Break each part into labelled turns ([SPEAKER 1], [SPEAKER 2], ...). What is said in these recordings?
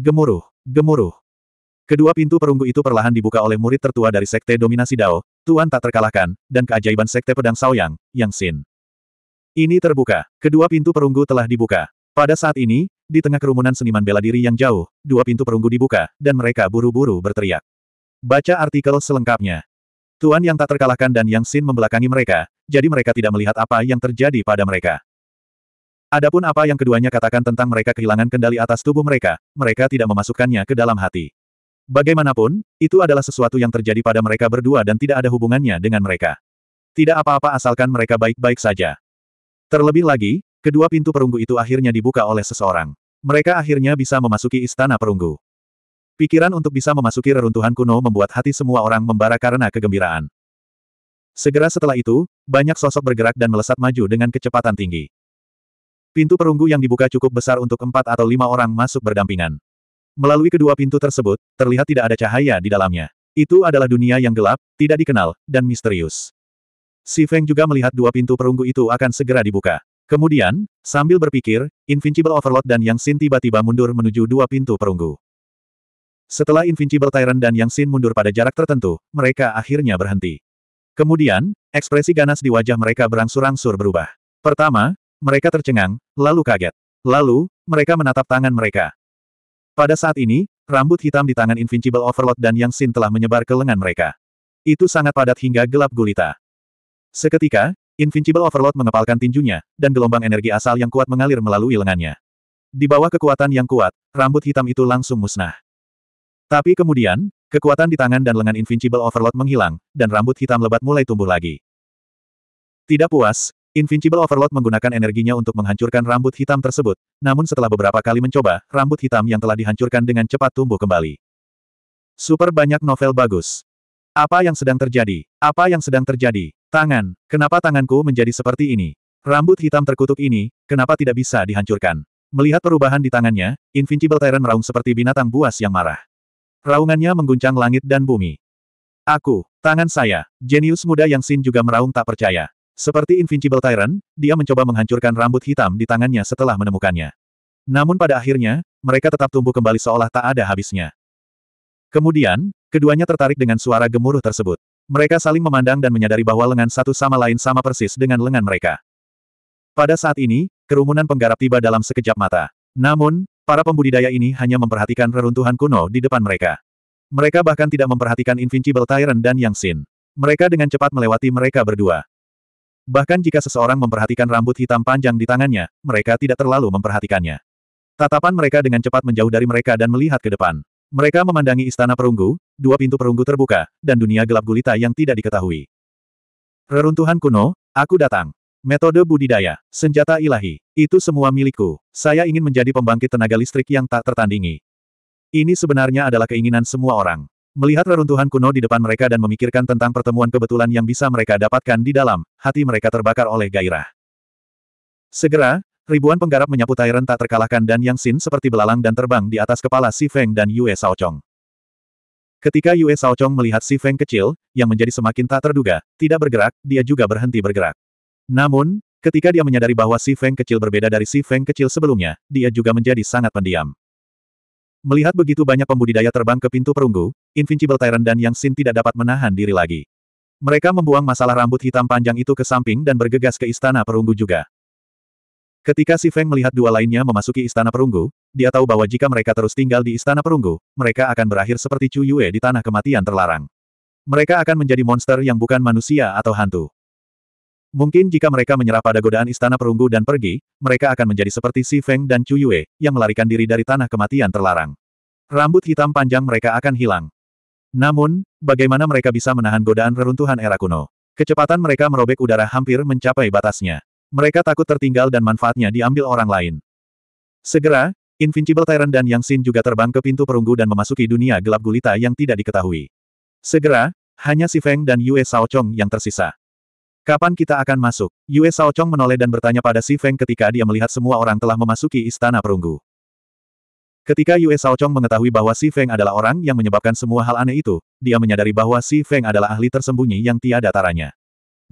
[SPEAKER 1] Gemuruh, gemuruh. Kedua pintu perunggu itu perlahan dibuka oleh murid tertua dari sekte dominasi Dao, Tuan tak terkalahkan, dan keajaiban sekte pedang Saoyang, Yang Xin. Ini terbuka. Kedua pintu perunggu telah dibuka. Pada saat ini, di tengah kerumunan seniman bela diri yang jauh, dua pintu perunggu dibuka, dan mereka buru-buru berteriak. Baca artikel selengkapnya. Tuan yang tak terkalahkan dan Yang Xin membelakangi mereka, jadi mereka tidak melihat apa yang terjadi pada mereka. Adapun apa yang keduanya katakan tentang mereka kehilangan kendali atas tubuh mereka, mereka tidak memasukkannya ke dalam hati. Bagaimanapun, itu adalah sesuatu yang terjadi pada mereka berdua dan tidak ada hubungannya dengan mereka. Tidak apa-apa asalkan mereka baik-baik saja. Terlebih lagi, kedua pintu perunggu itu akhirnya dibuka oleh seseorang. Mereka akhirnya bisa memasuki istana perunggu. Pikiran untuk bisa memasuki reruntuhan kuno membuat hati semua orang membara karena kegembiraan. Segera setelah itu, banyak sosok bergerak dan melesat maju dengan kecepatan tinggi. Pintu perunggu yang dibuka cukup besar untuk empat atau lima orang masuk berdampingan. Melalui kedua pintu tersebut, terlihat tidak ada cahaya di dalamnya. Itu adalah dunia yang gelap, tidak dikenal, dan misterius. Si Feng juga melihat dua pintu perunggu itu akan segera dibuka. Kemudian, sambil berpikir, Invincible Overlord dan Yang Xin tiba-tiba mundur menuju dua pintu perunggu. Setelah Invincible Tyrant dan Yang Xin mundur pada jarak tertentu, mereka akhirnya berhenti. Kemudian, ekspresi ganas di wajah mereka berangsur-angsur berubah. Pertama, mereka tercengang, lalu kaget. Lalu, mereka menatap tangan mereka. Pada saat ini, rambut hitam di tangan Invincible Overlord dan Yang Sin telah menyebar ke lengan mereka. Itu sangat padat hingga gelap gulita. Seketika, Invincible Overlord mengepalkan tinjunya, dan gelombang energi asal yang kuat mengalir melalui lengannya. Di bawah kekuatan yang kuat, rambut hitam itu langsung musnah. Tapi kemudian, kekuatan di tangan dan lengan Invincible Overlord menghilang, dan rambut hitam lebat mulai tumbuh lagi. Tidak puas, Invincible Overload menggunakan energinya untuk menghancurkan rambut hitam tersebut, namun setelah beberapa kali mencoba, rambut hitam yang telah dihancurkan dengan cepat tumbuh kembali. Super banyak novel bagus. Apa yang sedang terjadi? Apa yang sedang terjadi? Tangan, kenapa tanganku menjadi seperti ini? Rambut hitam terkutuk ini, kenapa tidak bisa dihancurkan? Melihat perubahan di tangannya, Invincible Tyrant meraung seperti binatang buas yang marah. Raungannya mengguncang langit dan bumi. Aku, tangan saya, jenius muda yang Sin juga meraung tak percaya. Seperti Invincible Tyrant, dia mencoba menghancurkan rambut hitam di tangannya setelah menemukannya. Namun pada akhirnya, mereka tetap tumbuh kembali seolah tak ada habisnya. Kemudian, keduanya tertarik dengan suara gemuruh tersebut. Mereka saling memandang dan menyadari bahwa lengan satu sama lain sama persis dengan lengan mereka. Pada saat ini, kerumunan penggarap tiba dalam sekejap mata. Namun, para pembudidaya ini hanya memperhatikan reruntuhan kuno di depan mereka. Mereka bahkan tidak memperhatikan Invincible Tyrant dan Yang Sin. Mereka dengan cepat melewati mereka berdua. Bahkan jika seseorang memperhatikan rambut hitam panjang di tangannya, mereka tidak terlalu memperhatikannya. Tatapan mereka dengan cepat menjauh dari mereka dan melihat ke depan. Mereka memandangi istana perunggu, dua pintu perunggu terbuka, dan dunia gelap gulita yang tidak diketahui. Reruntuhan kuno, aku datang. Metode budidaya, senjata ilahi, itu semua milikku. Saya ingin menjadi pembangkit tenaga listrik yang tak tertandingi. Ini sebenarnya adalah keinginan semua orang. Melihat reruntuhan kuno di depan mereka dan memikirkan tentang pertemuan kebetulan yang bisa mereka dapatkan di dalam, hati mereka terbakar oleh gairah. Segera, ribuan penggarap menyapu Tyrant tak terkalahkan dan Yang Xin seperti belalang dan terbang di atas kepala Si Feng dan Yue Shaochong. Ketika Yue Shaochong melihat Si Feng kecil, yang menjadi semakin tak terduga, tidak bergerak, dia juga berhenti bergerak. Namun, ketika dia menyadari bahwa Si Feng kecil berbeda dari Si Feng kecil sebelumnya, dia juga menjadi sangat pendiam. Melihat begitu banyak pembudidaya terbang ke pintu perunggu, Invincible Tyrant dan Yang Sin tidak dapat menahan diri lagi. Mereka membuang masalah rambut hitam panjang itu ke samping dan bergegas ke istana perunggu juga. Ketika Si Feng melihat dua lainnya memasuki istana perunggu, dia tahu bahwa jika mereka terus tinggal di istana perunggu, mereka akan berakhir seperti Chu Yue di tanah kematian terlarang. Mereka akan menjadi monster yang bukan manusia atau hantu. Mungkin jika mereka menyerah pada godaan istana perunggu dan pergi, mereka akan menjadi seperti Si Feng dan Chu Yue, yang melarikan diri dari tanah kematian terlarang. Rambut hitam panjang mereka akan hilang. Namun, bagaimana mereka bisa menahan godaan reruntuhan era kuno? Kecepatan mereka merobek udara hampir mencapai batasnya. Mereka takut tertinggal dan manfaatnya diambil orang lain. Segera, Invincible Tyrant dan Yang Xin juga terbang ke pintu perunggu dan memasuki dunia gelap gulita yang tidak diketahui. Segera, hanya Si Feng dan Yue Shao yang tersisa. Kapan kita akan masuk? Yue Shaochong menoleh dan bertanya pada Si Feng ketika dia melihat semua orang telah memasuki istana perunggu. Ketika Yue Shaochong mengetahui bahwa Si Feng adalah orang yang menyebabkan semua hal aneh itu, dia menyadari bahwa Si Feng adalah ahli tersembunyi yang tiada taranya.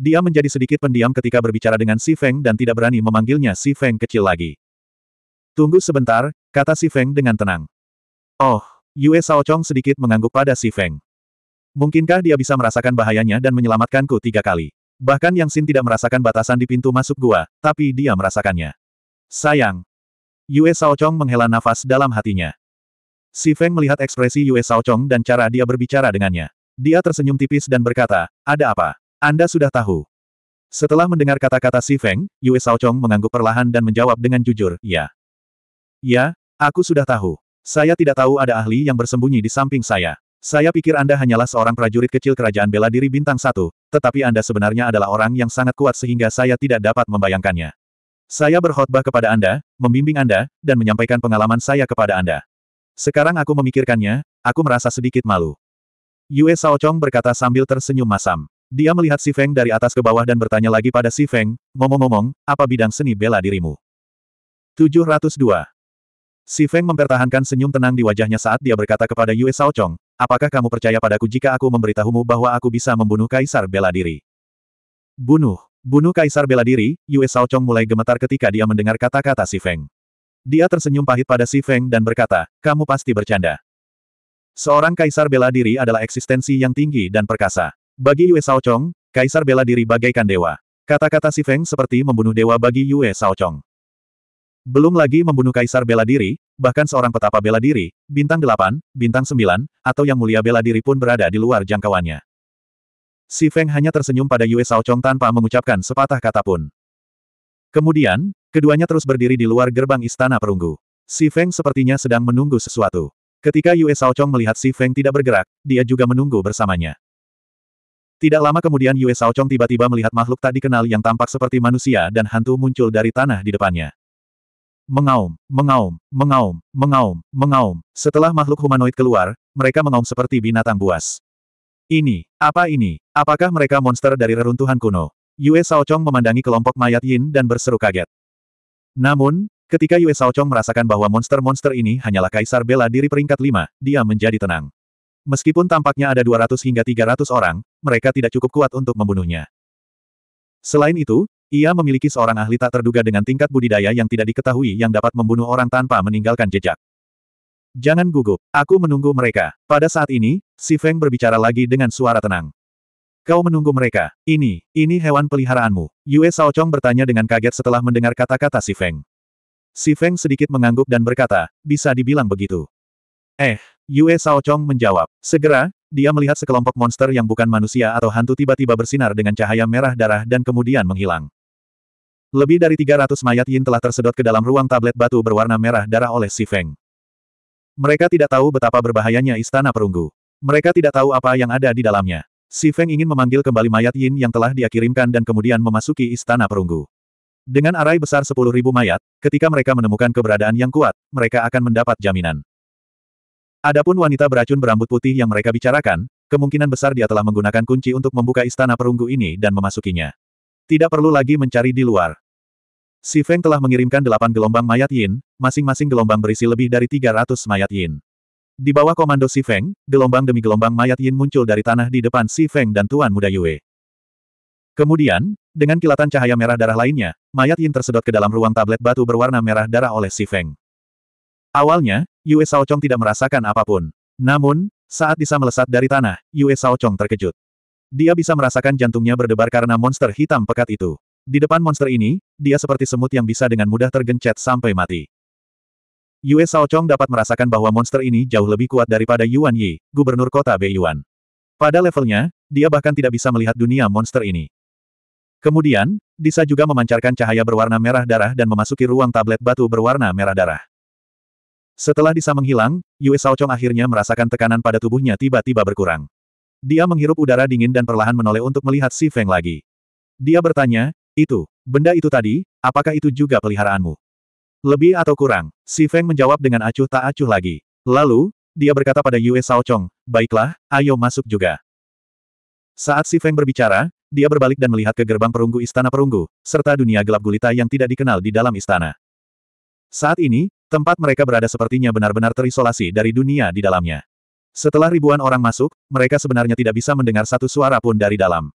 [SPEAKER 1] Dia menjadi sedikit pendiam ketika berbicara dengan Si Feng dan tidak berani memanggilnya Si Feng kecil lagi. Tunggu sebentar, kata Si Feng dengan tenang. Oh, Yue Shaochong sedikit mengangguk pada Si Feng. Mungkinkah dia bisa merasakan bahayanya dan menyelamatkanku tiga kali? Bahkan Yang Xin tidak merasakan batasan di pintu masuk gua, tapi dia merasakannya. Sayang. Yue Shaochong menghela nafas dalam hatinya. Si Feng melihat ekspresi Yue Shaochong dan cara dia berbicara dengannya. Dia tersenyum tipis dan berkata, ada apa? Anda sudah tahu. Setelah mendengar kata-kata Si Feng, Yue Shaochong mengangguk perlahan dan menjawab dengan jujur, ya. Ya, aku sudah tahu. Saya tidak tahu ada ahli yang bersembunyi di samping saya. Saya pikir Anda hanyalah seorang prajurit kecil kerajaan bela diri bintang satu, tetapi Anda sebenarnya adalah orang yang sangat kuat sehingga saya tidak dapat membayangkannya. Saya berkhotbah kepada Anda, membimbing Anda, dan menyampaikan pengalaman saya kepada Anda. Sekarang aku memikirkannya, aku merasa sedikit malu. Yue Shaochong berkata sambil tersenyum masam. Dia melihat Si Feng dari atas ke bawah dan bertanya lagi pada Si Feng, ngomong-ngomong, apa bidang seni bela dirimu? 702. Si Feng mempertahankan senyum tenang di wajahnya saat dia berkata kepada Yue Shaochong, Apakah kamu percaya padaku jika aku memberitahumu bahwa aku bisa membunuh Kaisar Bela Diri? Bunuh. Bunuh Kaisar Bela Diri, Yue Chong mulai gemetar ketika dia mendengar kata-kata Si Feng. Dia tersenyum pahit pada Si Feng dan berkata, kamu pasti bercanda. Seorang Kaisar Bela Diri adalah eksistensi yang tinggi dan perkasa. Bagi Yue Chong, Kaisar Bela Diri bagaikan dewa. Kata-kata Si Feng seperti membunuh dewa bagi Yue Chong. Belum lagi membunuh kaisar bela diri, bahkan seorang petapa bela diri, bintang delapan, bintang sembilan, atau yang mulia bela diri pun berada di luar jangkauannya. Si Feng hanya tersenyum pada Yue Sao Chong tanpa mengucapkan sepatah kata pun. Kemudian, keduanya terus berdiri di luar gerbang istana perunggu. Si Feng sepertinya sedang menunggu sesuatu. Ketika Yue Sao Chong melihat Si Feng tidak bergerak, dia juga menunggu bersamanya. Tidak lama kemudian Yue Saochong tiba-tiba melihat makhluk tak dikenal yang tampak seperti manusia dan hantu muncul dari tanah di depannya. Mengaum, mengaum, mengaum, mengaum, mengaum. Setelah makhluk humanoid keluar, mereka mengaum seperti binatang buas. Ini, apa ini? Apakah mereka monster dari reruntuhan kuno? Yue Saochong memandangi kelompok mayat Yin dan berseru kaget. Namun, ketika Yue Saochong merasakan bahwa monster-monster ini hanyalah kaisar bela diri peringkat 5, dia menjadi tenang. Meskipun tampaknya ada 200 hingga 300 orang, mereka tidak cukup kuat untuk membunuhnya. Selain itu, ia memiliki seorang ahli tak terduga dengan tingkat budidaya yang tidak diketahui yang dapat membunuh orang tanpa meninggalkan jejak. Jangan gugup, aku menunggu mereka. Pada saat ini, Si Feng berbicara lagi dengan suara tenang. Kau menunggu mereka. Ini, ini hewan peliharaanmu. Yue Shaochong bertanya dengan kaget setelah mendengar kata-kata Si Feng. Si Feng sedikit mengangguk dan berkata, bisa dibilang begitu. Eh, Yue Shaochong menjawab. Segera, dia melihat sekelompok monster yang bukan manusia atau hantu tiba-tiba bersinar dengan cahaya merah darah dan kemudian menghilang. Lebih dari 300 mayat Yin telah tersedot ke dalam ruang tablet batu berwarna merah darah oleh Si Feng. Mereka tidak tahu betapa berbahayanya istana perunggu. Mereka tidak tahu apa yang ada di dalamnya. Si Feng ingin memanggil kembali mayat Yin yang telah dia kirimkan dan kemudian memasuki istana perunggu. Dengan arai besar 10.000 mayat, ketika mereka menemukan keberadaan yang kuat, mereka akan mendapat jaminan. Adapun wanita beracun berambut putih yang mereka bicarakan, kemungkinan besar dia telah menggunakan kunci untuk membuka istana perunggu ini dan memasukinya. Tidak perlu lagi mencari di luar. Si Feng telah mengirimkan delapan gelombang mayat yin, masing-masing gelombang berisi lebih dari 300 mayat yin. Di bawah komando Si Feng, gelombang demi gelombang mayat yin muncul dari tanah di depan Si Feng dan Tuan Muda Yue. Kemudian, dengan kilatan cahaya merah darah lainnya, mayat Yin tersedot ke dalam ruang tablet batu berwarna merah darah oleh Si Feng. Awalnya, Yue Shaochong tidak merasakan apapun. Namun, saat bisa melesat dari tanah, Yue Shaochong terkejut. Dia bisa merasakan jantungnya berdebar karena monster hitam pekat itu. Di depan monster ini, dia seperti semut yang bisa dengan mudah tergencet sampai mati. Yue Shaochong dapat merasakan bahwa monster ini jauh lebih kuat daripada Yuan Yi, gubernur kota Beiyuan. Pada levelnya, dia bahkan tidak bisa melihat dunia monster ini. Kemudian, Disa juga memancarkan cahaya berwarna merah darah dan memasuki ruang tablet batu berwarna merah darah. Setelah Disa menghilang, Yue Shaochong akhirnya merasakan tekanan pada tubuhnya tiba-tiba berkurang. Dia menghirup udara dingin dan perlahan menoleh untuk melihat Si Feng lagi. Dia bertanya, itu, benda itu tadi, apakah itu juga peliharaanmu? Lebih atau kurang, Si Feng menjawab dengan acuh tak acuh lagi. Lalu, dia berkata pada Yue Saocong baiklah, ayo masuk juga. Saat Si Feng berbicara, dia berbalik dan melihat ke gerbang perunggu istana perunggu, serta dunia gelap gulita yang tidak dikenal di dalam istana. Saat ini, tempat mereka berada sepertinya benar-benar terisolasi dari dunia di dalamnya. Setelah ribuan orang masuk, mereka sebenarnya tidak bisa mendengar satu suara pun dari dalam.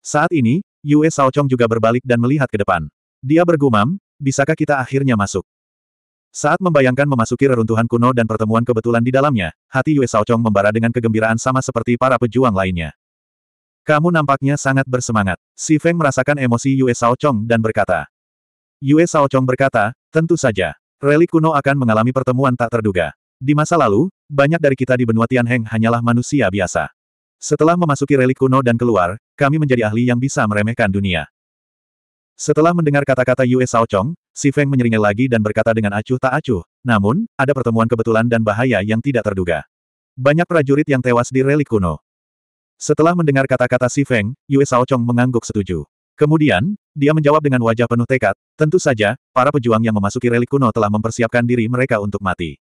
[SPEAKER 1] Saat ini, Yue Saochong juga berbalik dan melihat ke depan. Dia bergumam, bisakah kita akhirnya masuk? Saat membayangkan memasuki reruntuhan kuno dan pertemuan kebetulan di dalamnya, hati Yue Saochong membara dengan kegembiraan sama seperti para pejuang lainnya. Kamu nampaknya sangat bersemangat. Si Feng merasakan emosi Yue Saochong dan berkata. Yue Saochong berkata, tentu saja. Relik kuno akan mengalami pertemuan tak terduga. Di masa lalu, banyak dari kita di benua Tianheng hanyalah manusia biasa. Setelah memasuki relik kuno dan keluar, kami menjadi ahli yang bisa meremehkan dunia. Setelah mendengar kata-kata Yue Sao Chong, Si Feng menyeringai lagi dan berkata dengan acuh tak acuh, namun, ada pertemuan kebetulan dan bahaya yang tidak terduga. Banyak prajurit yang tewas di relik kuno. Setelah mendengar kata-kata Si Feng, Yue Sao Chong mengangguk setuju. Kemudian, dia menjawab dengan wajah penuh tekad, tentu saja, para pejuang yang memasuki relik kuno telah mempersiapkan diri mereka untuk mati.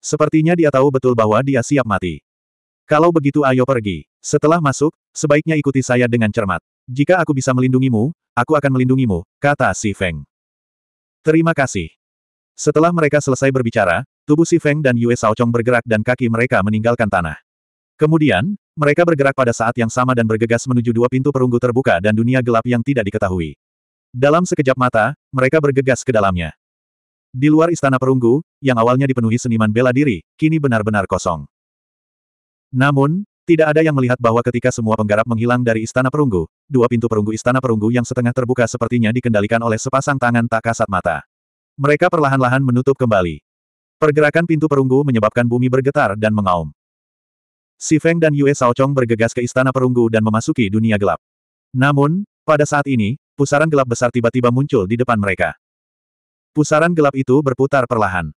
[SPEAKER 1] Sepertinya dia tahu betul bahwa dia siap mati. Kalau begitu ayo pergi. Setelah masuk, sebaiknya ikuti saya dengan cermat. Jika aku bisa melindungimu, aku akan melindungimu, kata Si Feng. Terima kasih. Setelah mereka selesai berbicara, tubuh Si Feng dan Yue Saochong bergerak dan kaki mereka meninggalkan tanah. Kemudian, mereka bergerak pada saat yang sama dan bergegas menuju dua pintu perunggu terbuka dan dunia gelap yang tidak diketahui. Dalam sekejap mata, mereka bergegas ke dalamnya. Di luar istana perunggu, yang awalnya dipenuhi seniman bela diri, kini benar-benar kosong. Namun, tidak ada yang melihat bahwa ketika semua penggarap menghilang dari Istana Perunggu, dua pintu perunggu Istana Perunggu yang setengah terbuka sepertinya dikendalikan oleh sepasang tangan tak kasat mata. Mereka perlahan-lahan menutup kembali. Pergerakan pintu perunggu menyebabkan bumi bergetar dan mengaum. Si Feng dan Yue Saochong bergegas ke Istana Perunggu dan memasuki dunia gelap. Namun, pada saat ini, pusaran gelap besar tiba-tiba muncul di depan mereka. Pusaran gelap itu berputar perlahan.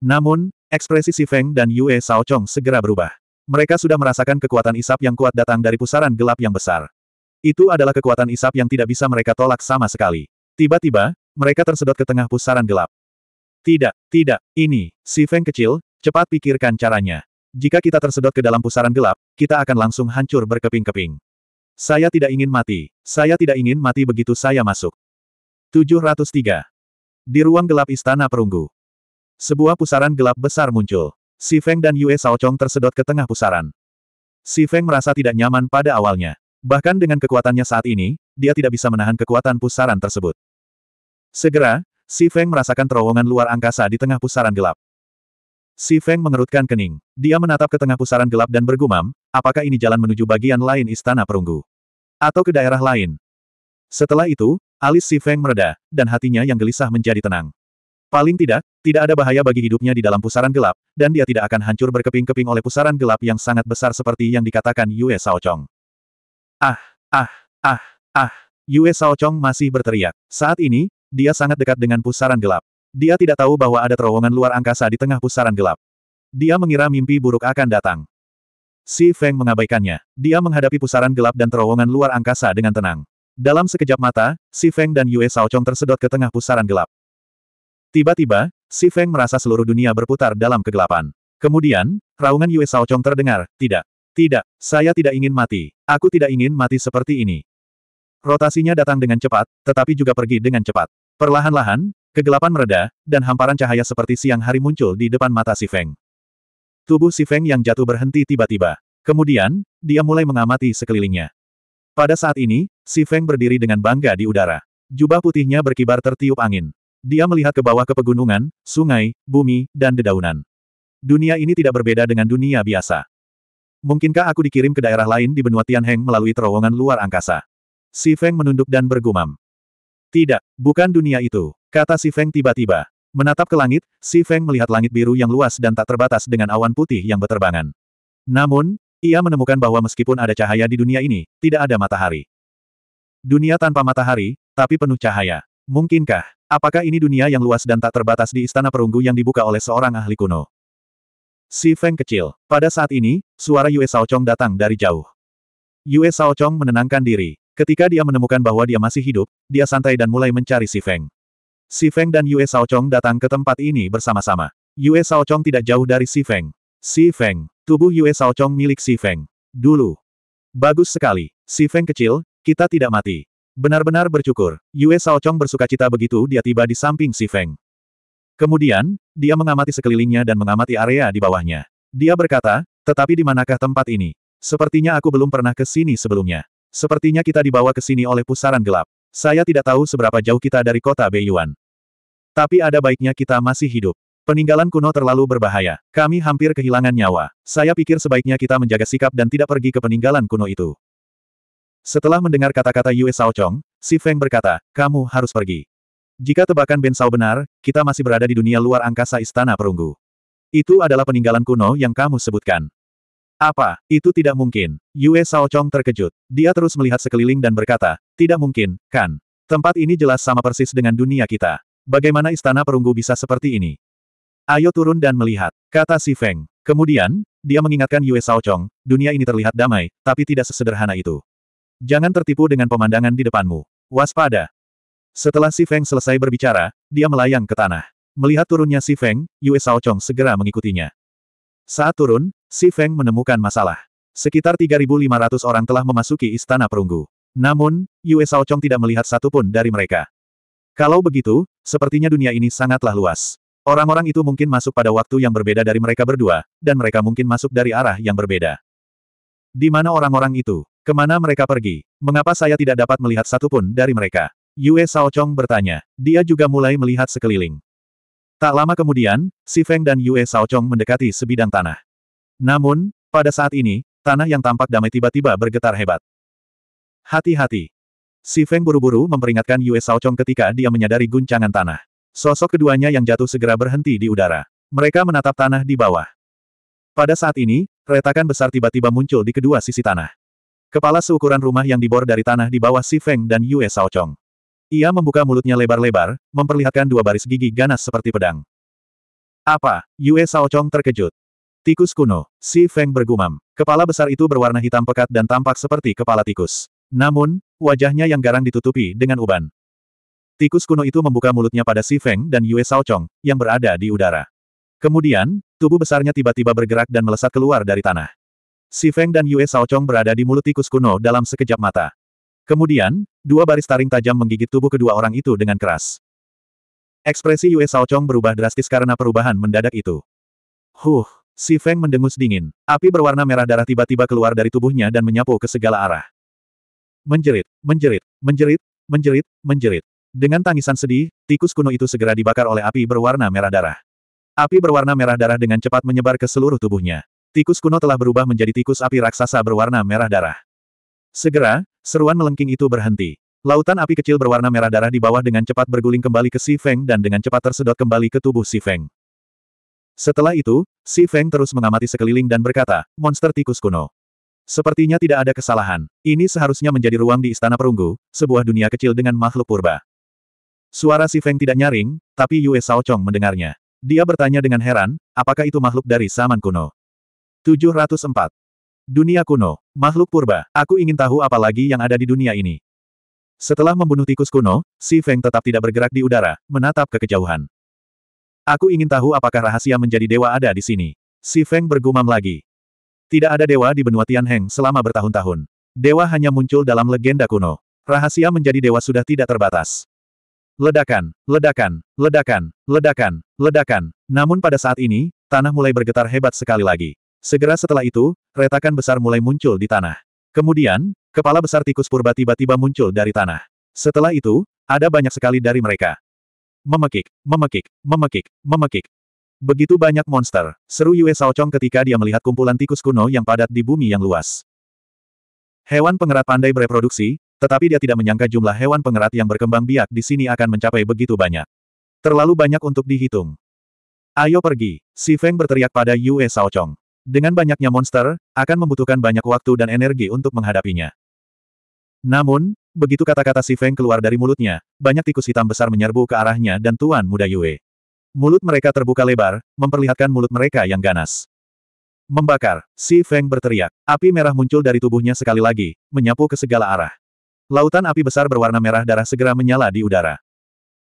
[SPEAKER 1] Namun, ekspresi Si Feng dan Yue Saochong segera berubah. Mereka sudah merasakan kekuatan isap yang kuat datang dari pusaran gelap yang besar. Itu adalah kekuatan isap yang tidak bisa mereka tolak sama sekali. Tiba-tiba, mereka tersedot ke tengah pusaran gelap. Tidak, tidak, ini, si Feng kecil, cepat pikirkan caranya. Jika kita tersedot ke dalam pusaran gelap, kita akan langsung hancur berkeping-keping. Saya tidak ingin mati. Saya tidak ingin mati begitu saya masuk. 703. Di ruang gelap Istana Perunggu. Sebuah pusaran gelap besar muncul. Si Feng dan Yue Saochong tersedot ke tengah pusaran. Si Feng merasa tidak nyaman pada awalnya. Bahkan dengan kekuatannya saat ini, dia tidak bisa menahan kekuatan pusaran tersebut. Segera, Si Feng merasakan terowongan luar angkasa di tengah pusaran gelap. Si Feng mengerutkan kening. Dia menatap ke tengah pusaran gelap dan bergumam, apakah ini jalan menuju bagian lain istana perunggu? Atau ke daerah lain? Setelah itu, alis Si Feng mereda, dan hatinya yang gelisah menjadi tenang. Paling tidak, tidak ada bahaya bagi hidupnya di dalam pusaran gelap, dan dia tidak akan hancur berkeping-keping oleh pusaran gelap yang sangat besar seperti yang dikatakan Yue Shaochong. Ah, ah, ah, ah, Yue Shaochong masih berteriak. Saat ini, dia sangat dekat dengan pusaran gelap. Dia tidak tahu bahwa ada terowongan luar angkasa di tengah pusaran gelap. Dia mengira mimpi buruk akan datang. Si Feng mengabaikannya. Dia menghadapi pusaran gelap dan terowongan luar angkasa dengan tenang. Dalam sekejap mata, Si Feng dan Yue Shaochong tersedot ke tengah pusaran gelap. Tiba-tiba, Si Feng merasa seluruh dunia berputar dalam kegelapan. Kemudian, raungan Yue Sao Chong terdengar, tidak, tidak, saya tidak ingin mati, aku tidak ingin mati seperti ini. Rotasinya datang dengan cepat, tetapi juga pergi dengan cepat. Perlahan-lahan, kegelapan mereda, dan hamparan cahaya seperti siang hari muncul di depan mata Si Feng. Tubuh Si Feng yang jatuh berhenti tiba-tiba. Kemudian, dia mulai mengamati sekelilingnya. Pada saat ini, Si Feng berdiri dengan bangga di udara. Jubah putihnya berkibar tertiup angin. Dia melihat ke bawah ke pegunungan, sungai, bumi, dan dedaunan. Dunia ini tidak berbeda dengan dunia biasa. Mungkinkah aku dikirim ke daerah lain di benua Tianheng melalui terowongan luar angkasa? Si Feng menunduk dan bergumam. Tidak, bukan dunia itu, kata Si Feng tiba-tiba. Menatap ke langit, Si Feng melihat langit biru yang luas dan tak terbatas dengan awan putih yang berterbangan. Namun, ia menemukan bahwa meskipun ada cahaya di dunia ini, tidak ada matahari. Dunia tanpa matahari, tapi penuh cahaya. Mungkinkah? Apakah ini dunia yang luas dan tak terbatas di istana perunggu yang dibuka oleh seorang ahli kuno? Si Feng kecil. Pada saat ini, suara Yue Saochong datang dari jauh. Yue Saochong menenangkan diri. Ketika dia menemukan bahwa dia masih hidup, dia santai dan mulai mencari Si Feng. Si Feng dan Yue Saochong datang ke tempat ini bersama-sama. Yue Saochong tidak jauh dari Si Feng. Si Feng. Tubuh Yue Saochong milik Si Feng. Dulu. Bagus sekali. Si Feng kecil, kita tidak mati. Benar-benar bercukur, Yue bersuka cita begitu dia tiba di samping Si Feng. Kemudian, dia mengamati sekelilingnya dan mengamati area di bawahnya. Dia berkata, tetapi di manakah tempat ini? Sepertinya aku belum pernah ke sini sebelumnya. Sepertinya kita dibawa ke sini oleh pusaran gelap. Saya tidak tahu seberapa jauh kita dari kota Beiyuan. Tapi ada baiknya kita masih hidup. Peninggalan kuno terlalu berbahaya. Kami hampir kehilangan nyawa. Saya pikir sebaiknya kita menjaga sikap dan tidak pergi ke peninggalan kuno itu. Setelah mendengar kata-kata Yue Sao Chong, Si Feng berkata, kamu harus pergi. Jika tebakan Ben Sao benar, kita masih berada di dunia luar angkasa Istana Perunggu. Itu adalah peninggalan kuno yang kamu sebutkan. Apa? Itu tidak mungkin. Yue Sao Chong terkejut. Dia terus melihat sekeliling dan berkata, tidak mungkin, kan? Tempat ini jelas sama persis dengan dunia kita. Bagaimana Istana Perunggu bisa seperti ini? Ayo turun dan melihat, kata Si Feng. Kemudian, dia mengingatkan Yue Sao Chong, dunia ini terlihat damai, tapi tidak sesederhana itu. Jangan tertipu dengan pemandangan di depanmu. Waspada. Setelah Si Feng selesai berbicara, dia melayang ke tanah. Melihat turunnya Si Feng, Yue Shaochong segera mengikutinya. Saat turun, Si Feng menemukan masalah. Sekitar 3.500 orang telah memasuki Istana Perunggu. Namun, Yue Shaochong tidak melihat satupun dari mereka. Kalau begitu, sepertinya dunia ini sangatlah luas. Orang-orang itu mungkin masuk pada waktu yang berbeda dari mereka berdua, dan mereka mungkin masuk dari arah yang berbeda. Di mana orang-orang itu? Kemana mereka pergi? Mengapa saya tidak dapat melihat satupun dari mereka? Yue Shaochong bertanya. Dia juga mulai melihat sekeliling. Tak lama kemudian, Si Feng dan Yue Shaochong mendekati sebidang tanah. Namun, pada saat ini, tanah yang tampak damai tiba-tiba bergetar hebat. Hati-hati. Si Feng buru-buru memperingatkan Yue Shaochong ketika dia menyadari guncangan tanah. Sosok keduanya yang jatuh segera berhenti di udara. Mereka menatap tanah di bawah. Pada saat ini, retakan besar tiba-tiba muncul di kedua sisi tanah. Kepala seukuran rumah yang dibor dari tanah di bawah Si Feng dan Yue Saochong. Ia membuka mulutnya lebar-lebar, memperlihatkan dua baris gigi ganas seperti pedang. Apa? Yue Saochong terkejut. Tikus kuno, Si Feng bergumam. Kepala besar itu berwarna hitam pekat dan tampak seperti kepala tikus. Namun, wajahnya yang garang ditutupi dengan uban. Tikus kuno itu membuka mulutnya pada Si Feng dan Yue Saochong, yang berada di udara. Kemudian, tubuh besarnya tiba-tiba bergerak dan melesat keluar dari tanah. Si Feng dan Yue Saochong berada di mulut tikus kuno dalam sekejap mata. Kemudian, dua baris taring tajam menggigit tubuh kedua orang itu dengan keras. Ekspresi Yue Saochong berubah drastis karena perubahan mendadak itu. Huh, si Feng mendengus dingin. Api berwarna merah darah tiba-tiba keluar dari tubuhnya dan menyapu ke segala arah. Menjerit, menjerit, menjerit, menjerit, menjerit. Dengan tangisan sedih, tikus kuno itu segera dibakar oleh api berwarna merah darah. Api berwarna merah darah dengan cepat menyebar ke seluruh tubuhnya. Tikus kuno telah berubah menjadi tikus api raksasa berwarna merah darah. Segera, seruan melengking itu berhenti. Lautan api kecil berwarna merah darah di bawah dengan cepat berguling kembali ke Si Feng dan dengan cepat tersedot kembali ke tubuh Si Feng. Setelah itu, Si Feng terus mengamati sekeliling dan berkata, monster tikus kuno. Sepertinya tidak ada kesalahan. Ini seharusnya menjadi ruang di Istana Perunggu, sebuah dunia kecil dengan makhluk purba. Suara Si Feng tidak nyaring, tapi Yue Saochong mendengarnya. Dia bertanya dengan heran, apakah itu makhluk dari zaman kuno? 704. Dunia kuno, makhluk purba, aku ingin tahu apa lagi yang ada di dunia ini. Setelah membunuh tikus kuno, Si Feng tetap tidak bergerak di udara, menatap ke kejauhan. Aku ingin tahu apakah rahasia menjadi dewa ada di sini. Si Feng bergumam lagi. Tidak ada dewa di benua Tianheng selama bertahun-tahun. Dewa hanya muncul dalam legenda kuno. Rahasia menjadi dewa sudah tidak terbatas. Ledakan, ledakan, ledakan, ledakan, ledakan. Namun pada saat ini, tanah mulai bergetar hebat sekali lagi. Segera setelah itu, retakan besar mulai muncul di tanah. Kemudian, kepala besar tikus purba tiba-tiba muncul dari tanah. Setelah itu, ada banyak sekali dari mereka. Memekik, memekik, memekik, memekik. Begitu banyak monster, seru Yue Saocong ketika dia melihat kumpulan tikus kuno yang padat di bumi yang luas. Hewan pengerat pandai bereproduksi, tetapi dia tidak menyangka jumlah hewan pengerat yang berkembang biak di sini akan mencapai begitu banyak. Terlalu banyak untuk dihitung. Ayo pergi, Si Feng berteriak pada Yue Saocong. Dengan banyaknya monster, akan membutuhkan banyak waktu dan energi untuk menghadapinya. Namun, begitu kata-kata Si Feng keluar dari mulutnya, banyak tikus hitam besar menyerbu ke arahnya dan Tuan Muda Yue. Mulut mereka terbuka lebar, memperlihatkan mulut mereka yang ganas. Membakar, Si Feng berteriak. Api merah muncul dari tubuhnya sekali lagi, menyapu ke segala arah. Lautan api besar berwarna merah darah segera menyala di udara.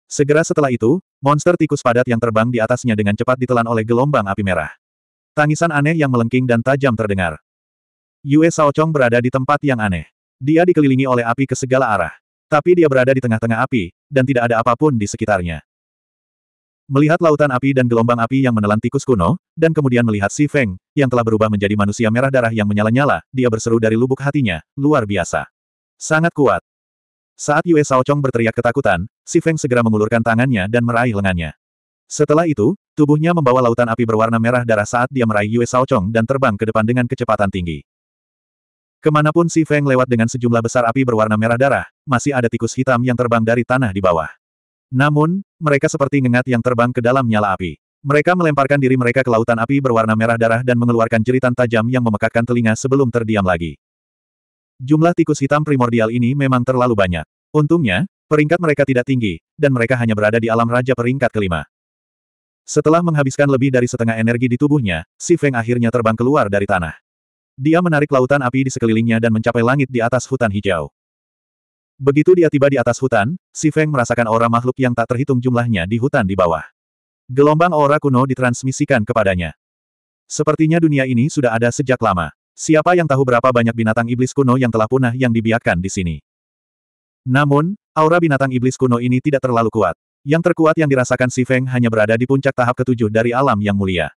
[SPEAKER 1] Segera setelah itu, monster tikus padat yang terbang di atasnya dengan cepat ditelan oleh gelombang api merah. Tangisan aneh yang melengking dan tajam terdengar. Yue Saochong berada di tempat yang aneh. Dia dikelilingi oleh api ke segala arah. Tapi dia berada di tengah-tengah api, dan tidak ada apapun di sekitarnya. Melihat lautan api dan gelombang api yang menelan tikus kuno, dan kemudian melihat Si Feng, yang telah berubah menjadi manusia merah darah yang menyala-nyala, dia berseru dari lubuk hatinya, luar biasa. Sangat kuat. Saat Yue Saochong berteriak ketakutan, Si Feng segera mengulurkan tangannya dan meraih lengannya. Setelah itu, Tubuhnya membawa lautan api berwarna merah darah saat dia meraih Yue Shaochong dan terbang ke depan dengan kecepatan tinggi. Kemanapun Si Feng lewat dengan sejumlah besar api berwarna merah darah, masih ada tikus hitam yang terbang dari tanah di bawah. Namun, mereka seperti ngengat yang terbang ke dalam nyala api. Mereka melemparkan diri mereka ke lautan api berwarna merah darah dan mengeluarkan jeritan tajam yang memekakkan telinga sebelum terdiam lagi. Jumlah tikus hitam primordial ini memang terlalu banyak. Untungnya, peringkat mereka tidak tinggi, dan mereka hanya berada di alam raja peringkat kelima. Setelah menghabiskan lebih dari setengah energi di tubuhnya, Si Feng akhirnya terbang keluar dari tanah. Dia menarik lautan api di sekelilingnya dan mencapai langit di atas hutan hijau. Begitu dia tiba di atas hutan, Si Feng merasakan aura makhluk yang tak terhitung jumlahnya di hutan di bawah. Gelombang aura kuno ditransmisikan kepadanya. Sepertinya dunia ini sudah ada sejak lama. Siapa yang tahu berapa banyak binatang iblis kuno yang telah punah yang dibiarkan di sini. Namun, aura binatang iblis kuno ini tidak terlalu kuat. Yang terkuat yang dirasakan Si Feng hanya berada di puncak tahap ketujuh dari alam yang mulia.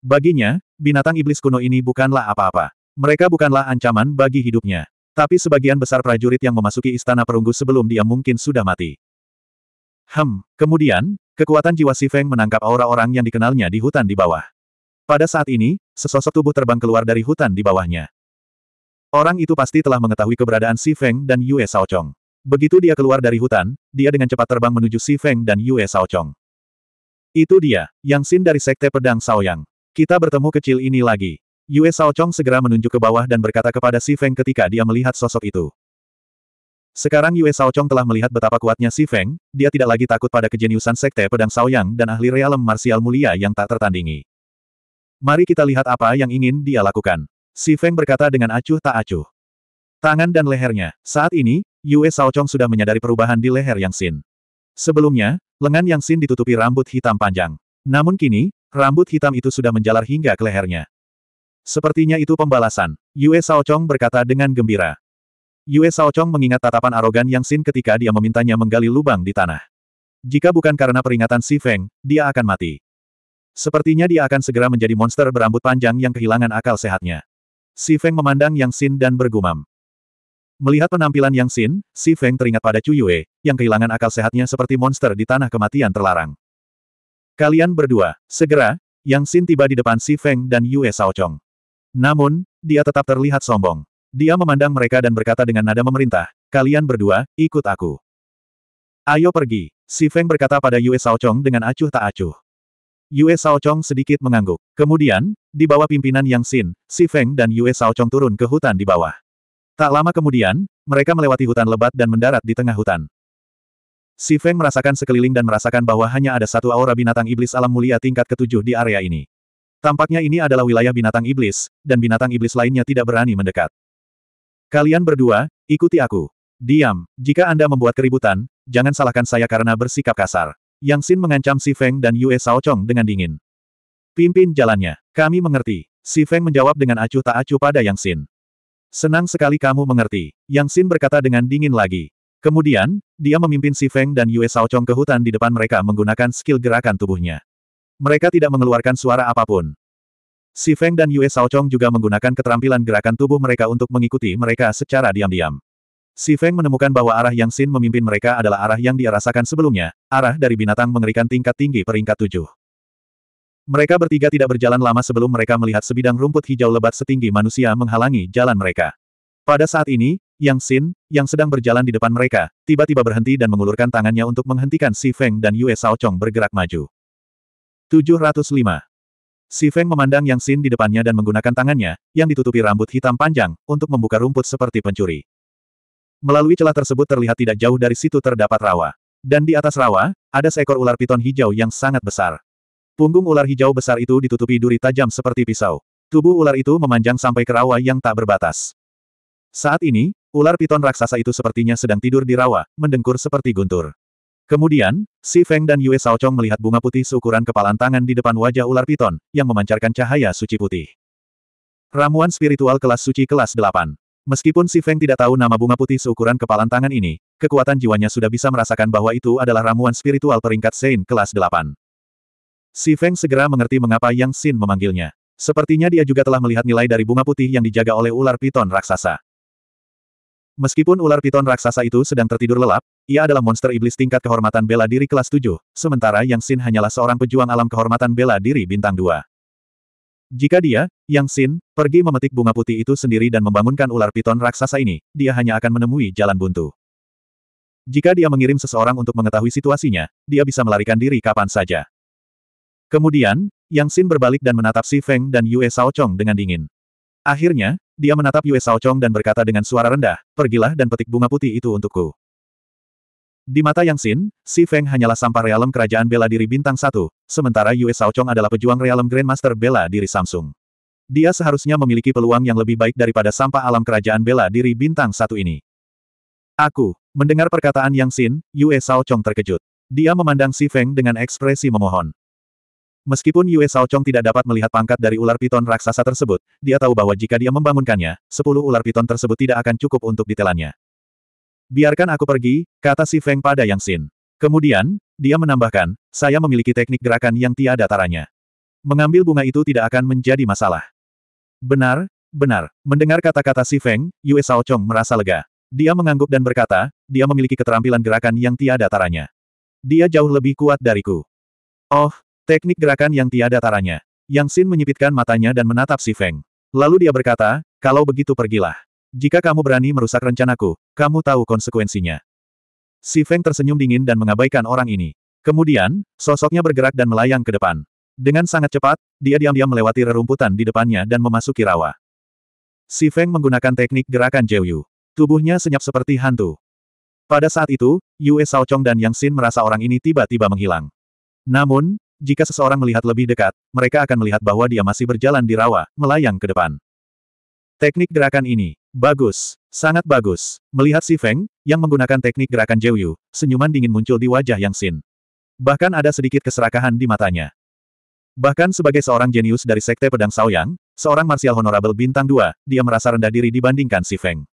[SPEAKER 1] Baginya, binatang iblis kuno ini bukanlah apa-apa. Mereka bukanlah ancaman bagi hidupnya. Tapi sebagian besar prajurit yang memasuki istana perunggu sebelum dia mungkin sudah mati. Hem, kemudian, kekuatan jiwa Si Feng menangkap aura orang yang dikenalnya di hutan di bawah. Pada saat ini, sesosok tubuh terbang keluar dari hutan di bawahnya. Orang itu pasti telah mengetahui keberadaan Si Feng dan Yue Saochong. Begitu dia keluar dari hutan, dia dengan cepat terbang menuju Si Feng dan Yue Shaochong. Itu dia, Yang Xin dari Sekte Pedang Yang. Kita bertemu kecil ini lagi. Yue Shaochong segera menunjuk ke bawah dan berkata kepada Si Feng ketika dia melihat sosok itu. Sekarang Yue Shaochong telah melihat betapa kuatnya Si Feng, dia tidak lagi takut pada kejeniusan Sekte Pedang Yang dan ahli realem marsial mulia yang tak tertandingi. Mari kita lihat apa yang ingin dia lakukan. Si Feng berkata dengan acuh tak acuh. Tangan dan lehernya, saat ini, Yue Saochong sudah menyadari perubahan di leher Yang Xin. Sebelumnya, lengan Yang Xin ditutupi rambut hitam panjang. Namun kini, rambut hitam itu sudah menjalar hingga ke lehernya. Sepertinya itu pembalasan, Yue Saochong berkata dengan gembira. Yue Saochong mengingat tatapan arogan Yang Xin ketika dia memintanya menggali lubang di tanah. Jika bukan karena peringatan Si Feng, dia akan mati. Sepertinya dia akan segera menjadi monster berambut panjang yang kehilangan akal sehatnya. Si Feng memandang Yang Xin dan bergumam. Melihat penampilan Yang Xin, Si Feng teringat pada Chu Yue, yang kehilangan akal sehatnya seperti monster di tanah kematian terlarang. Kalian berdua, segera, Yang Xin tiba di depan Si Feng dan Yue Saochong. Namun, dia tetap terlihat sombong. Dia memandang mereka dan berkata dengan nada memerintah, kalian berdua, ikut aku. Ayo pergi, Si Feng berkata pada Yue Saochong dengan acuh tak acuh. Yue Saochong sedikit mengangguk. Kemudian, di bawah pimpinan Yang Xin, Si Feng dan Yue Saochong turun ke hutan di bawah. Tak lama kemudian, mereka melewati hutan lebat dan mendarat di tengah hutan. Si Feng merasakan sekeliling dan merasakan bahwa hanya ada satu aura binatang iblis alam mulia tingkat ketujuh di area ini. Tampaknya ini adalah wilayah binatang iblis, dan binatang iblis lainnya tidak berani mendekat. Kalian berdua, ikuti aku. Diam, jika Anda membuat keributan, jangan salahkan saya karena bersikap kasar. Yang Xin mengancam Si Feng dan Yue Shaochong dengan dingin. Pimpin jalannya, kami mengerti. Si Feng menjawab dengan acuh tak acuh pada Yang Xin. Senang sekali kamu mengerti, Yang Xin berkata dengan dingin lagi. Kemudian, dia memimpin Si Feng dan Yue Shaochong ke hutan di depan mereka menggunakan skill gerakan tubuhnya. Mereka tidak mengeluarkan suara apapun. Si Feng dan Yue Shaochong juga menggunakan keterampilan gerakan tubuh mereka untuk mengikuti mereka secara diam-diam. Si Feng menemukan bahwa arah yang Xin memimpin mereka adalah arah yang dia rasakan sebelumnya, arah dari binatang mengerikan tingkat tinggi peringkat tujuh. Mereka bertiga tidak berjalan lama sebelum mereka melihat sebidang rumput hijau lebat setinggi manusia menghalangi jalan mereka. Pada saat ini, Yang Xin, yang sedang berjalan di depan mereka, tiba-tiba berhenti dan mengulurkan tangannya untuk menghentikan Si Feng dan Yue Shaochong bergerak maju. 705. Si Feng memandang Yang Xin di depannya dan menggunakan tangannya, yang ditutupi rambut hitam panjang, untuk membuka rumput seperti pencuri. Melalui celah tersebut terlihat tidak jauh dari situ terdapat rawa. Dan di atas rawa, ada seekor ular piton hijau yang sangat besar. Punggung ular hijau besar itu ditutupi duri tajam seperti pisau. Tubuh ular itu memanjang sampai ke rawa yang tak berbatas. Saat ini, ular piton raksasa itu sepertinya sedang tidur di rawa, mendengkur seperti guntur. Kemudian, Si Feng dan Yue Saochong melihat bunga putih seukuran kepalan tangan di depan wajah ular piton, yang memancarkan cahaya suci putih. Ramuan spiritual kelas suci kelas 8. Meskipun Si Feng tidak tahu nama bunga putih seukuran kepalan tangan ini, kekuatan jiwanya sudah bisa merasakan bahwa itu adalah ramuan spiritual peringkat Sein kelas 8. Si Feng segera mengerti mengapa Yang Xin memanggilnya. Sepertinya dia juga telah melihat nilai dari bunga putih yang dijaga oleh ular piton raksasa. Meskipun ular piton raksasa itu sedang tertidur lelap, ia adalah monster iblis tingkat kehormatan bela diri kelas 7, sementara Yang Xin hanyalah seorang pejuang alam kehormatan bela diri bintang 2. Jika dia, Yang Xin, pergi memetik bunga putih itu sendiri dan membangunkan ular piton raksasa ini, dia hanya akan menemui jalan buntu. Jika dia mengirim seseorang untuk mengetahui situasinya, dia bisa melarikan diri kapan saja. Kemudian, Yang Xin berbalik dan menatap Si Feng dan Yue Chong dengan dingin. Akhirnya, dia menatap Yue Chong dan berkata dengan suara rendah, pergilah dan petik bunga putih itu untukku. Di mata Yang Xin, Si Feng hanyalah sampah realem kerajaan bela diri bintang satu, sementara Yue Chong adalah pejuang realem Grandmaster bela diri Samsung. Dia seharusnya memiliki peluang yang lebih baik daripada sampah alam kerajaan bela diri bintang satu ini. Aku, mendengar perkataan Yang Xin, Yue Chong terkejut. Dia memandang Si Feng dengan ekspresi memohon. Meskipun Yue Shaochong tidak dapat melihat pangkat dari ular piton raksasa tersebut, dia tahu bahwa jika dia membangunkannya, sepuluh ular piton tersebut tidak akan cukup untuk ditelannya. Biarkan aku pergi, kata si Feng pada Yang Xin. Kemudian, dia menambahkan, saya memiliki teknik gerakan yang tiada taranya. Mengambil bunga itu tidak akan menjadi masalah. Benar, benar. Mendengar kata-kata si Feng, Yue Shaochong merasa lega. Dia mengangguk dan berkata, dia memiliki keterampilan gerakan yang tiada taranya. Dia jauh lebih kuat dariku. Oh, Teknik gerakan yang tiada taranya. Yang Xin menyipitkan matanya dan menatap si Feng. Lalu dia berkata, kalau begitu pergilah. Jika kamu berani merusak rencanaku, kamu tahu konsekuensinya. Si Feng tersenyum dingin dan mengabaikan orang ini. Kemudian, sosoknya bergerak dan melayang ke depan. Dengan sangat cepat, dia diam-diam melewati rerumputan di depannya dan memasuki rawa. Si Feng menggunakan teknik gerakan Jiu Tubuhnya senyap seperti hantu. Pada saat itu, Yue Saochong dan Yang Xin merasa orang ini tiba-tiba menghilang. Namun, jika seseorang melihat lebih dekat, mereka akan melihat bahwa dia masih berjalan di rawa, melayang ke depan. Teknik gerakan ini, bagus, sangat bagus. Melihat si Feng, yang menggunakan teknik gerakan Jiu senyuman dingin muncul di wajah Yang Xin. Bahkan ada sedikit keserakahan di matanya. Bahkan sebagai seorang jenius dari Sekte Pedang Saoyang, seorang martial honorable bintang 2, dia merasa rendah diri dibandingkan si Feng.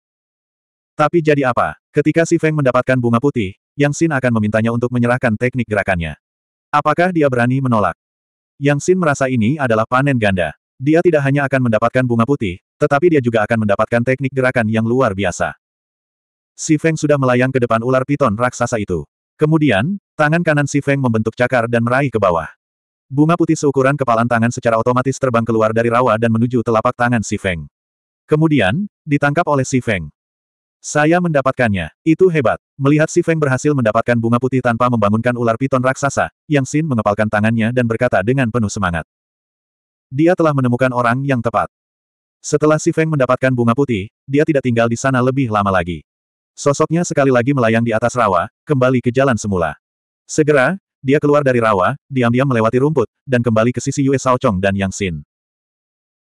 [SPEAKER 1] Tapi jadi apa? Ketika si Feng mendapatkan bunga putih, Yang Xin akan memintanya untuk menyerahkan teknik gerakannya. Apakah dia berani menolak? Yang Xin merasa ini adalah panen ganda. Dia tidak hanya akan mendapatkan bunga putih, tetapi dia juga akan mendapatkan teknik gerakan yang luar biasa. Si Feng sudah melayang ke depan ular piton raksasa itu. Kemudian, tangan kanan Si Feng membentuk cakar dan meraih ke bawah. Bunga putih seukuran kepalan tangan secara otomatis terbang keluar dari rawa dan menuju telapak tangan Si Feng. Kemudian, ditangkap oleh Si Feng. Saya mendapatkannya. Itu hebat. Melihat si Feng berhasil mendapatkan bunga putih tanpa membangunkan ular piton raksasa, Yang Xin mengepalkan tangannya dan berkata dengan penuh semangat. Dia telah menemukan orang yang tepat. Setelah si Feng mendapatkan bunga putih, dia tidak tinggal di sana lebih lama lagi. Sosoknya sekali lagi melayang di atas rawa, kembali ke jalan semula. Segera, dia keluar dari rawa, diam-diam melewati rumput, dan kembali ke sisi Yue Saochong dan Yang Xin.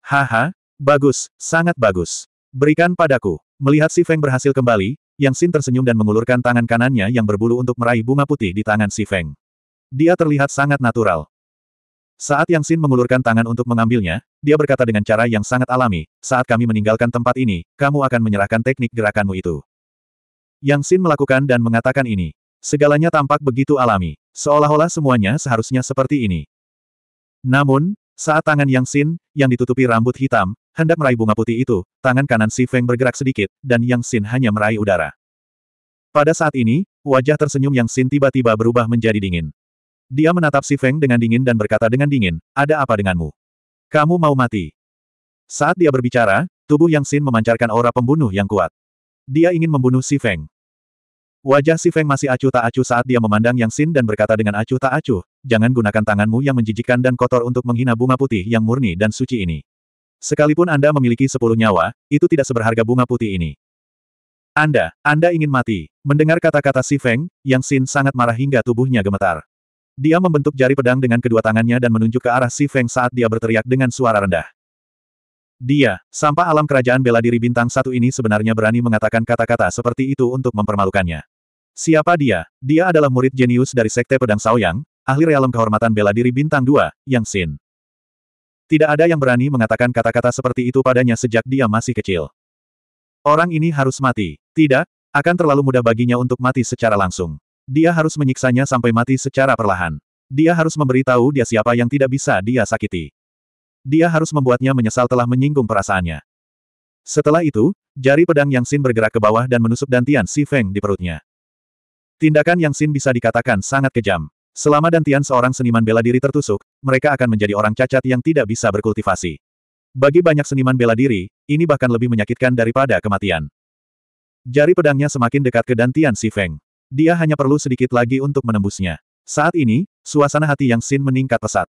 [SPEAKER 1] Haha, bagus, sangat bagus. Berikan padaku. Melihat Si Feng berhasil kembali, Yang Xin tersenyum dan mengulurkan tangan kanannya yang berbulu untuk meraih bunga putih di tangan Si Feng. Dia terlihat sangat natural. Saat Yang Xin mengulurkan tangan untuk mengambilnya, dia berkata dengan cara yang sangat alami, saat kami meninggalkan tempat ini, kamu akan menyerahkan teknik gerakanmu itu. Yang Xin melakukan dan mengatakan ini. Segalanya tampak begitu alami, seolah-olah semuanya seharusnya seperti ini. Namun, saat tangan Yang Xin, yang ditutupi rambut hitam, hendak meraih bunga putih itu, tangan kanan Si Feng bergerak sedikit, dan Yang Xin hanya meraih udara. Pada saat ini, wajah tersenyum Yang Xin tiba-tiba berubah menjadi dingin. Dia menatap Si Feng dengan dingin dan berkata dengan dingin, ada apa denganmu? Kamu mau mati? Saat dia berbicara, tubuh Yang Xin memancarkan aura pembunuh yang kuat. Dia ingin membunuh Si Feng. Wajah si Feng masih acuh tak acuh saat dia memandang Yang Xin dan berkata dengan acuh tak acuh, jangan gunakan tanganmu yang menjijikkan dan kotor untuk menghina bunga putih yang murni dan suci ini. Sekalipun Anda memiliki sepuluh nyawa, itu tidak seberharga bunga putih ini. Anda, Anda ingin mati. Mendengar kata-kata si Feng, Yang Xin sangat marah hingga tubuhnya gemetar. Dia membentuk jari pedang dengan kedua tangannya dan menunjuk ke arah si Feng saat dia berteriak dengan suara rendah. Dia, sampah alam kerajaan bela diri bintang satu ini sebenarnya berani mengatakan kata-kata seperti itu untuk mempermalukannya. Siapa dia? Dia adalah murid jenius dari Sekte Pedang Saoyang, ahli realem kehormatan bela diri bintang 2, Yang Xin. Tidak ada yang berani mengatakan kata-kata seperti itu padanya sejak dia masih kecil. Orang ini harus mati. Tidak, akan terlalu mudah baginya untuk mati secara langsung. Dia harus menyiksanya sampai mati secara perlahan. Dia harus memberitahu dia siapa yang tidak bisa dia sakiti. Dia harus membuatnya menyesal telah menyinggung perasaannya. Setelah itu, jari pedang Yang Xin bergerak ke bawah dan menusuk dantian Si Feng di perutnya. Tindakan Yang Xin bisa dikatakan sangat kejam. Selama Dantian seorang seniman bela diri tertusuk, mereka akan menjadi orang cacat yang tidak bisa berkultivasi. Bagi banyak seniman bela diri, ini bahkan lebih menyakitkan daripada kematian. Jari pedangnya semakin dekat ke Dantian Si Feng. Dia hanya perlu sedikit lagi untuk menembusnya. Saat ini, suasana hati Yang Xin meningkat pesat.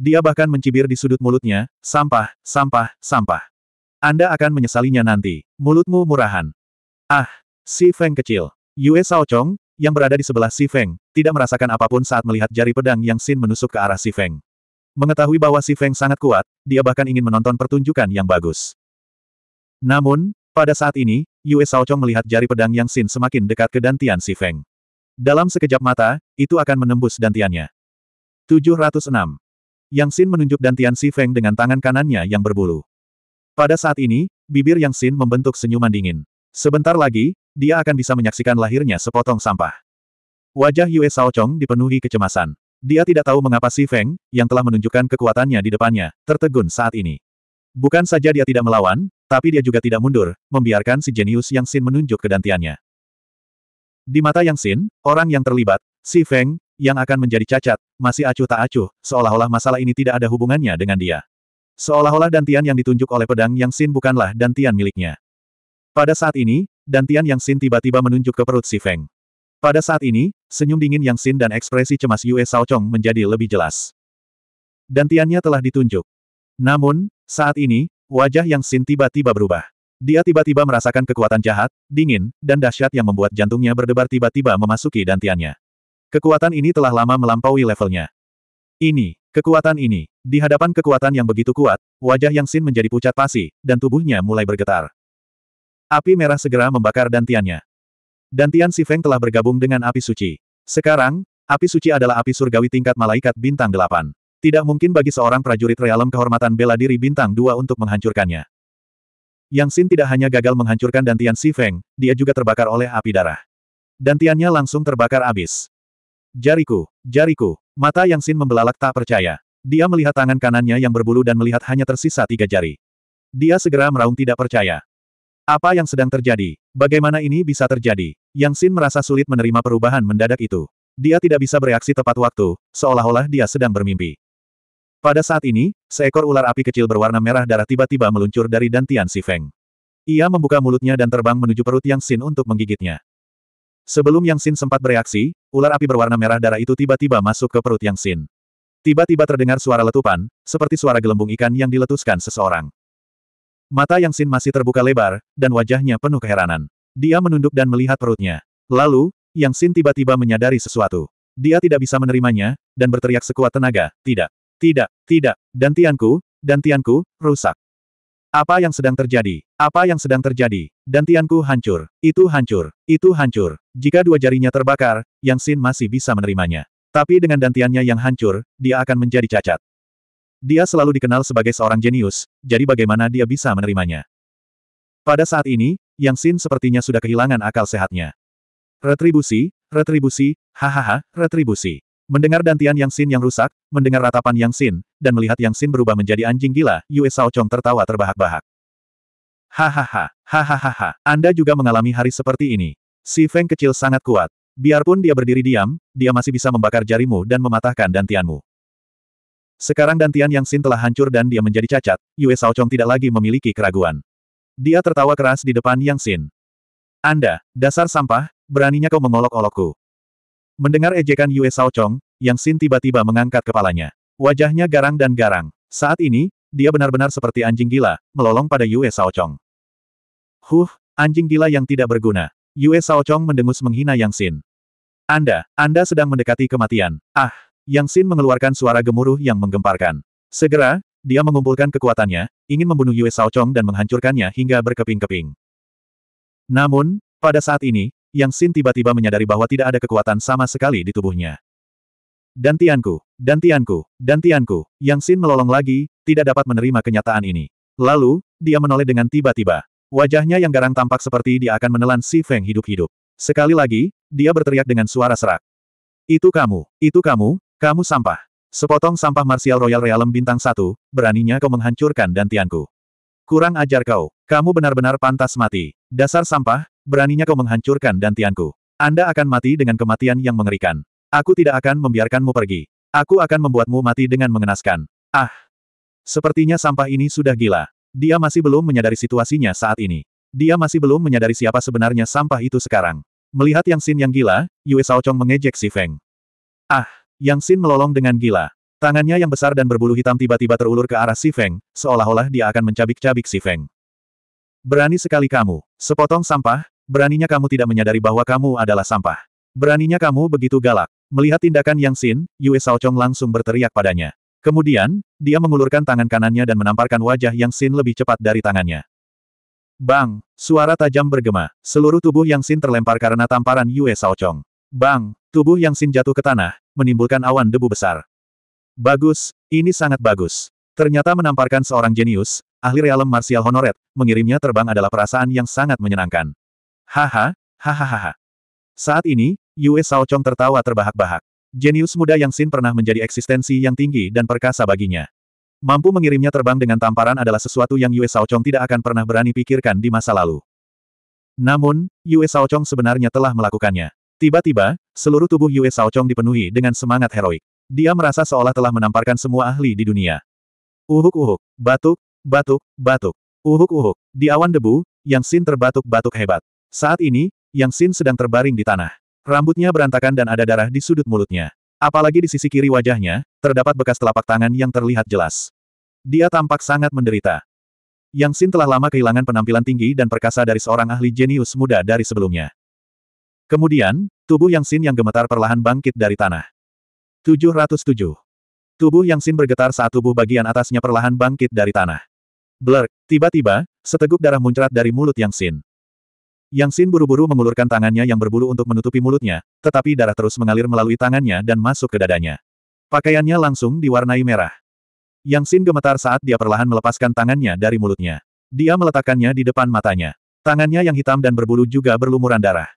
[SPEAKER 1] Dia bahkan mencibir di sudut mulutnya, sampah, sampah, sampah. Anda akan menyesalinya nanti. Mulutmu murahan. Ah, Si Feng kecil. Yue Saochong yang berada di sebelah Si Feng, tidak merasakan apapun saat melihat jari pedang yang Xin menusuk ke arah Si Feng. Mengetahui bahwa Si Feng sangat kuat, dia bahkan ingin menonton pertunjukan yang bagus. Namun, pada saat ini, Yue Saochong melihat jari pedang yang Xin semakin dekat ke dantian Si Feng. Dalam sekejap mata, itu akan menembus dantiannya. 706. Yang Xin menunjuk dantian Si Feng dengan tangan kanannya yang berbulu. Pada saat ini, bibir Yang Xin membentuk senyuman dingin. Sebentar lagi, dia akan bisa menyaksikan lahirnya sepotong sampah. Wajah Yue Shaochong dipenuhi kecemasan. Dia tidak tahu mengapa Si Feng, yang telah menunjukkan kekuatannya di depannya, tertegun saat ini. Bukan saja dia tidak melawan, tapi dia juga tidak mundur, membiarkan si jenius Yang Sin menunjuk dantiannya. Di mata Yang Sin, orang yang terlibat, Si Feng, yang akan menjadi cacat, masih acuh tak acuh, seolah-olah masalah ini tidak ada hubungannya dengan dia. Seolah-olah dantian yang ditunjuk oleh pedang Yang Sin bukanlah dantian miliknya. Pada saat ini, Dantian Yang Xin tiba-tiba menunjuk ke perut si Feng. Pada saat ini, senyum dingin Yang Xin dan ekspresi cemas Yue Saochong menjadi lebih jelas. Dantiannya telah ditunjuk. Namun, saat ini, wajah Yang Xin tiba-tiba berubah. Dia tiba-tiba merasakan kekuatan jahat, dingin, dan dahsyat yang membuat jantungnya berdebar tiba-tiba memasuki dantiannya. Kekuatan ini telah lama melampaui levelnya. Ini, kekuatan ini, di hadapan kekuatan yang begitu kuat, wajah Yang Xin menjadi pucat pasi, dan tubuhnya mulai bergetar. Api merah segera membakar dantiannya. Dantian Si Feng telah bergabung dengan api suci. Sekarang, api suci adalah api surgawi tingkat malaikat bintang delapan. Tidak mungkin bagi seorang prajurit realem kehormatan bela diri bintang dua untuk menghancurkannya. Yang Xin tidak hanya gagal menghancurkan Dantian Si Feng, dia juga terbakar oleh api darah. Dantiannya langsung terbakar abis. Jariku, jariku, mata Yang Xin membelalak tak percaya. Dia melihat tangan kanannya yang berbulu dan melihat hanya tersisa tiga jari. Dia segera meraung tidak percaya. Apa yang sedang terjadi? Bagaimana ini bisa terjadi? Yang Xin merasa sulit menerima perubahan mendadak itu. Dia tidak bisa bereaksi tepat waktu, seolah-olah dia sedang bermimpi. Pada saat ini, seekor ular api kecil berwarna merah darah tiba-tiba meluncur dari dantian si Feng. Ia membuka mulutnya dan terbang menuju perut Yang Xin untuk menggigitnya. Sebelum Yang Xin sempat bereaksi, ular api berwarna merah darah itu tiba-tiba masuk ke perut Yang Xin. Tiba-tiba terdengar suara letupan, seperti suara gelembung ikan yang diletuskan seseorang. Mata Yang Sin masih terbuka lebar, dan wajahnya penuh keheranan. Dia menunduk dan melihat perutnya. Lalu, Yang Sin tiba-tiba menyadari sesuatu. Dia tidak bisa menerimanya, dan berteriak sekuat tenaga, tidak, tidak, tidak, dan tianku, dan tianku, rusak. Apa yang sedang terjadi? Apa yang sedang terjadi? Dan tianku hancur, itu hancur, itu hancur. Jika dua jarinya terbakar, Yang Sin masih bisa menerimanya. Tapi dengan dantiannya yang hancur, dia akan menjadi cacat. Dia selalu dikenal sebagai seorang jenius, jadi bagaimana dia bisa menerimanya? Pada saat ini, Yang Xin sepertinya sudah kehilangan akal sehatnya. Retribusi, retribusi, hahaha, retribusi. Mendengar dantian Yang Xin yang rusak, mendengar ratapan Yang Xin, dan melihat Yang Xin berubah menjadi anjing gila, Yue Sao Chong tertawa terbahak-bahak. Hahaha, hahaha, Anda juga mengalami hari seperti ini. Si Feng kecil sangat kuat. Biarpun dia berdiri diam, dia masih bisa membakar jarimu dan mematahkan dantianmu. Sekarang Dantian Yang Xin telah hancur dan dia menjadi cacat, Yue Shaochong tidak lagi memiliki keraguan. Dia tertawa keras di depan Yang Xin. Anda, dasar sampah, beraninya kau mengolok-olokku. Mendengar ejekan Yue Shaochong, Yang Xin tiba-tiba mengangkat kepalanya. Wajahnya garang dan garang. Saat ini, dia benar-benar seperti anjing gila, melolong pada Yue Shaochong. Huh, anjing gila yang tidak berguna. Yue Shaochong mendengus menghina Yang Xin. Anda, Anda sedang mendekati kematian. Ah! Yang Xin mengeluarkan suara gemuruh yang menggemparkan. Segera, dia mengumpulkan kekuatannya, ingin membunuh Yue Shaochong dan menghancurkannya hingga berkeping-keping. Namun, pada saat ini, Yang Xin tiba-tiba menyadari bahwa tidak ada kekuatan sama sekali di tubuhnya. Dantianku, dantianku, dantianku, Yang Xin melolong lagi, tidak dapat menerima kenyataan ini. Lalu, dia menoleh dengan tiba-tiba. Wajahnya yang garang tampak seperti dia akan menelan Si Feng hidup-hidup. Sekali lagi, dia berteriak dengan suara serak. Itu kamu, itu kamu, kamu sampah. Sepotong sampah Martial Royal Realm bintang satu, beraninya kau menghancurkan dantianku. Kurang ajar kau. Kamu benar-benar pantas mati. Dasar sampah, beraninya kau menghancurkan dantianku. Anda akan mati dengan kematian yang mengerikan. Aku tidak akan membiarkanmu pergi. Aku akan membuatmu mati dengan mengenaskan. Ah! Sepertinya sampah ini sudah gila. Dia masih belum menyadari situasinya saat ini. Dia masih belum menyadari siapa sebenarnya sampah itu sekarang. Melihat Yang Sin yang gila, Yue Saocong mengejek si Feng. Ah! Yang Xin melolong dengan gila. Tangannya yang besar dan berbulu hitam tiba-tiba terulur ke arah Si Feng, seolah-olah dia akan mencabik-cabik Si Feng. Berani sekali kamu, sepotong sampah, beraninya kamu tidak menyadari bahwa kamu adalah sampah. Beraninya kamu begitu galak. Melihat tindakan Yang Xin, Yue Shaochong langsung berteriak padanya. Kemudian, dia mengulurkan tangan kanannya dan menamparkan wajah Yang Xin lebih cepat dari tangannya. Bang! Suara tajam bergema. Seluruh tubuh Yang Xin terlempar karena tamparan Yue Shaochong. Bang! Tubuh Yang Xin jatuh ke tanah, menimbulkan awan debu besar. Bagus, ini sangat bagus. Ternyata menamparkan seorang jenius, ahli realem martial honoret, mengirimnya terbang adalah perasaan yang sangat menyenangkan. Haha, hahaha. Saat ini, Yue Shaochong tertawa terbahak-bahak. Jenius muda yang Sin pernah menjadi eksistensi yang tinggi dan perkasa baginya. Mampu mengirimnya terbang dengan tamparan adalah sesuatu yang Yue Shaochong tidak akan pernah berani pikirkan di masa lalu. Namun, Yue Shaochong sebenarnya telah melakukannya. Tiba-tiba, seluruh tubuh Yue Saochong dipenuhi dengan semangat heroik. Dia merasa seolah telah menamparkan semua ahli di dunia. Uhuk-uhuk, batuk, batuk, batuk. Uhuk-uhuk, di awan debu, Yang Xin terbatuk-batuk hebat. Saat ini, Yang Xin sedang terbaring di tanah. Rambutnya berantakan dan ada darah di sudut mulutnya. Apalagi di sisi kiri wajahnya, terdapat bekas telapak tangan yang terlihat jelas. Dia tampak sangat menderita. Yang Xin telah lama kehilangan penampilan tinggi dan perkasa dari seorang ahli jenius muda dari sebelumnya. Kemudian, tubuh Yang Xin yang gemetar perlahan bangkit dari tanah. 707. Tubuh Yang Xin bergetar saat tubuh bagian atasnya perlahan bangkit dari tanah. Blerk, tiba-tiba, seteguk darah muncrat dari mulut Yang Xin. Yang Xin buru-buru mengulurkan tangannya yang berbulu untuk menutupi mulutnya, tetapi darah terus mengalir melalui tangannya dan masuk ke dadanya. Pakaiannya langsung diwarnai merah. Yang Xin gemetar saat dia perlahan melepaskan tangannya dari mulutnya. Dia meletakkannya di depan matanya. Tangannya yang hitam dan berbulu juga berlumuran darah.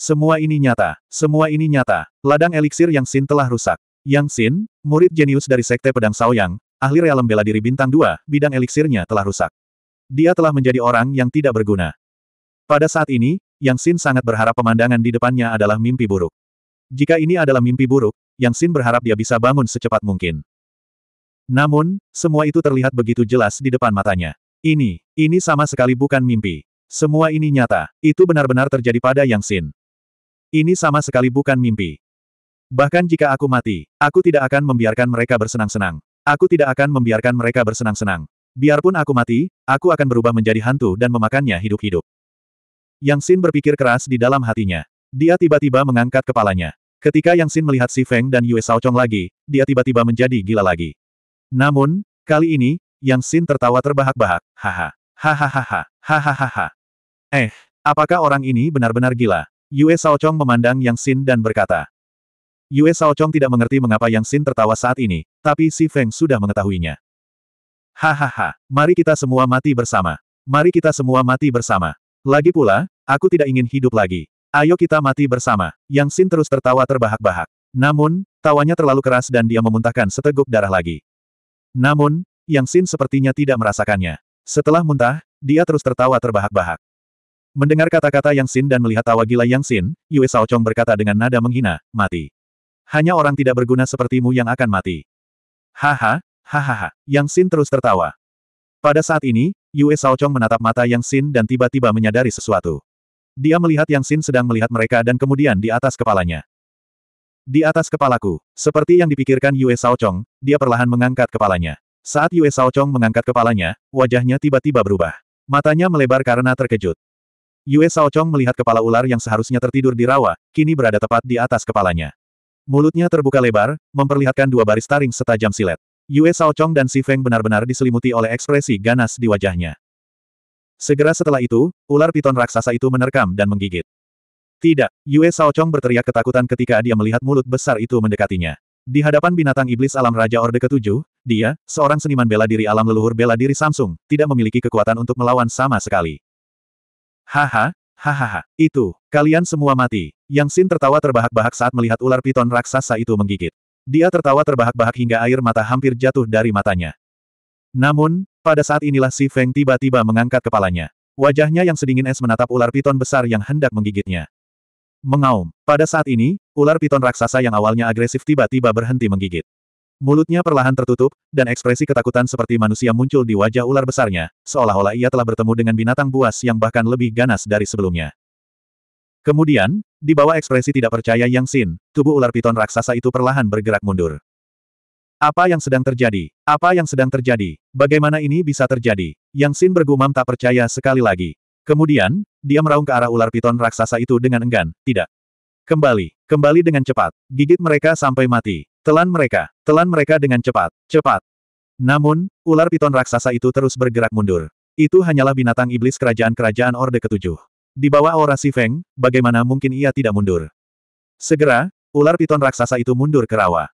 [SPEAKER 1] Semua ini nyata, semua ini nyata. Ladang eliksir yang Sin telah rusak. Yang Sin, murid jenius dari Sekte Pedang Saoyang, ahli realem bela diri bintang dua, bidang eliksirnya telah rusak. Dia telah menjadi orang yang tidak berguna. Pada saat ini, Yang Sin sangat berharap pemandangan di depannya adalah mimpi buruk. Jika ini adalah mimpi buruk, Yang Sin berharap dia bisa bangun secepat mungkin. Namun, semua itu terlihat begitu jelas di depan matanya. Ini, ini sama sekali bukan mimpi. Semua ini nyata, itu benar-benar terjadi pada Yang Sin. Ini sama sekali bukan mimpi. Bahkan jika aku mati, aku tidak akan membiarkan mereka bersenang-senang. Aku tidak akan membiarkan mereka bersenang-senang. Biarpun aku mati, aku akan berubah menjadi hantu dan memakannya hidup-hidup. Yang Xin berpikir keras di dalam hatinya. Dia tiba-tiba mengangkat kepalanya. Ketika Yang Xin melihat Si Feng dan Yue Saochong lagi, dia tiba-tiba menjadi gila lagi. Namun, kali ini, Yang Xin tertawa terbahak-bahak, haha, hahaha, hahaha. Eh, apakah orang ini benar-benar gila? Yue Saochong memandang Yang Xin dan berkata. Yue Saochong tidak mengerti mengapa Yang Xin tertawa saat ini, tapi Si Feng sudah mengetahuinya. Hahaha, mari kita semua mati bersama. Mari kita semua mati bersama. Lagi pula, aku tidak ingin hidup lagi. Ayo kita mati bersama. Yang Xin terus tertawa terbahak-bahak. Namun, tawanya terlalu keras dan dia memuntahkan seteguk darah lagi. Namun, Yang Xin sepertinya tidak merasakannya. Setelah muntah, dia terus tertawa terbahak-bahak. Mendengar kata-kata Yang Xin dan melihat tawa gila Yang Xin, Yue Shaochong berkata dengan nada menghina, mati. Hanya orang tidak berguna sepertimu yang akan mati. Haha, hahaha, Yang Xin terus tertawa. Pada saat ini, Yue Shaochong menatap mata Yang Xin dan tiba-tiba menyadari sesuatu. Dia melihat Yang Xin sedang melihat mereka dan kemudian di atas kepalanya. Di atas kepalaku, seperti yang dipikirkan Yue Shaochong, dia perlahan mengangkat kepalanya. Saat Yue Shaochong mengangkat kepalanya, wajahnya tiba-tiba berubah. Matanya melebar karena terkejut. Yue Saochong melihat kepala ular yang seharusnya tertidur di rawa, kini berada tepat di atas kepalanya. Mulutnya terbuka lebar, memperlihatkan dua baris taring setajam silet. Yue Saochong dan Si Feng benar-benar diselimuti oleh ekspresi ganas di wajahnya. Segera setelah itu, ular piton raksasa itu menerkam dan menggigit. Tidak, Yue Saochong berteriak ketakutan ketika dia melihat mulut besar itu mendekatinya. Di hadapan binatang iblis alam Raja Orde Ketujuh, dia, seorang seniman bela diri alam leluhur bela diri Samsung, tidak memiliki kekuatan untuk melawan sama sekali. Haha, hahaha, itu, kalian semua mati. Yang Xin tertawa terbahak-bahak saat melihat ular piton raksasa itu menggigit. Dia tertawa terbahak-bahak hingga air mata hampir jatuh dari matanya. Namun, pada saat inilah si Feng tiba-tiba mengangkat kepalanya. Wajahnya yang sedingin es menatap ular piton besar yang hendak menggigitnya. Mengaum. Pada saat ini, ular piton raksasa yang awalnya agresif tiba-tiba berhenti menggigit. Mulutnya perlahan tertutup, dan ekspresi ketakutan seperti manusia muncul di wajah ular besarnya, seolah-olah ia telah bertemu dengan binatang buas yang bahkan lebih ganas dari sebelumnya. Kemudian, di bawah ekspresi tidak percaya Yang Sin, tubuh ular piton raksasa itu perlahan bergerak mundur. Apa yang sedang terjadi? Apa yang sedang terjadi? Bagaimana ini bisa terjadi? Yang Sin bergumam tak percaya sekali lagi. Kemudian, dia meraung ke arah ular piton raksasa itu dengan enggan, tidak. Kembali, kembali dengan cepat, gigit mereka sampai mati. Telan mereka, telan mereka dengan cepat, cepat. Namun, ular piton raksasa itu terus bergerak mundur. Itu hanyalah binatang iblis kerajaan-kerajaan Orde Ketujuh. Di bawah aura si Feng, bagaimana mungkin ia tidak mundur? Segera, ular piton raksasa itu mundur ke rawa.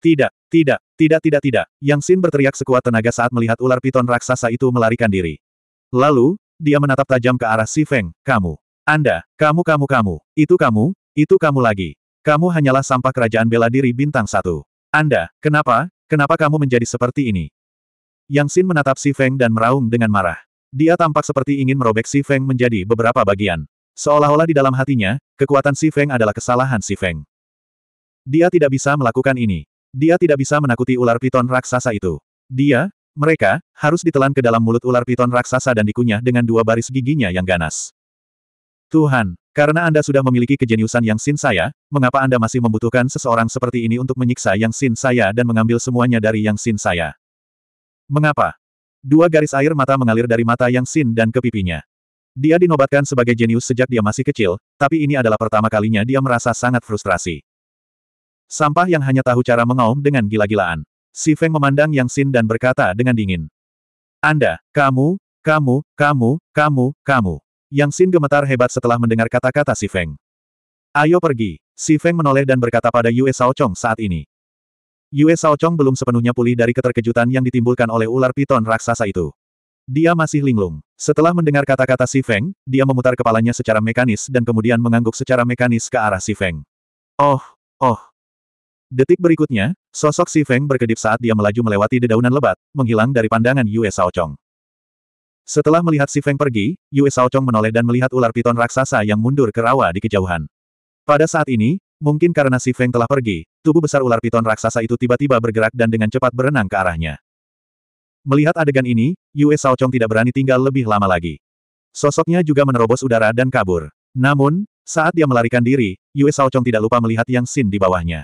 [SPEAKER 1] Tidak, tidak, tidak tidak tidak, Yang Xin berteriak sekuat tenaga saat melihat ular piton raksasa itu melarikan diri. Lalu, dia menatap tajam ke arah si Feng, kamu. Anda, kamu kamu kamu, itu kamu, itu kamu lagi. Kamu hanyalah sampah kerajaan bela diri bintang satu. Anda, kenapa, kenapa kamu menjadi seperti ini? Yang Xin menatap Si Feng dan meraung dengan marah. Dia tampak seperti ingin merobek Si Feng menjadi beberapa bagian. Seolah-olah di dalam hatinya, kekuatan Si Feng adalah kesalahan Si Feng. Dia tidak bisa melakukan ini. Dia tidak bisa menakuti ular piton raksasa itu. Dia, mereka, harus ditelan ke dalam mulut ular piton raksasa dan dikunyah dengan dua baris giginya yang ganas. Tuhan, karena Anda sudah memiliki kejeniusan yang sin saya, mengapa Anda masih membutuhkan seseorang seperti ini untuk menyiksa yang sin saya dan mengambil semuanya dari yang sin saya? Mengapa? Dua garis air mata mengalir dari mata yang sin dan ke pipinya. Dia dinobatkan sebagai jenius sejak dia masih kecil, tapi ini adalah pertama kalinya dia merasa sangat frustrasi. Sampah yang hanya tahu cara mengaum dengan gila-gilaan. Si Feng memandang Yang Sin dan berkata dengan dingin. Anda, kamu, kamu, kamu, kamu, kamu. Yang Xin gemetar hebat setelah mendengar kata-kata Si Feng. Ayo pergi. Si Feng menoleh dan berkata pada Yue Sao Cong saat ini. Yue Sao Cong belum sepenuhnya pulih dari keterkejutan yang ditimbulkan oleh ular piton raksasa itu. Dia masih linglung. Setelah mendengar kata-kata Si Feng, dia memutar kepalanya secara mekanis dan kemudian mengangguk secara mekanis ke arah Si Feng. Oh, oh. Detik berikutnya, sosok Si Feng berkedip saat dia melaju melewati dedaunan lebat, menghilang dari pandangan Yue Sao Cong. Setelah melihat si Feng pergi, Yue Shaochong menoleh dan melihat ular piton raksasa yang mundur ke rawa di kejauhan. Pada saat ini, mungkin karena si Feng telah pergi, tubuh besar ular piton raksasa itu tiba-tiba bergerak dan dengan cepat berenang ke arahnya. Melihat adegan ini, Yue Shaochong tidak berani tinggal lebih lama lagi. Sosoknya juga menerobos udara dan kabur. Namun, saat dia melarikan diri, Yue Shaochong tidak lupa melihat Yang Xin di bawahnya.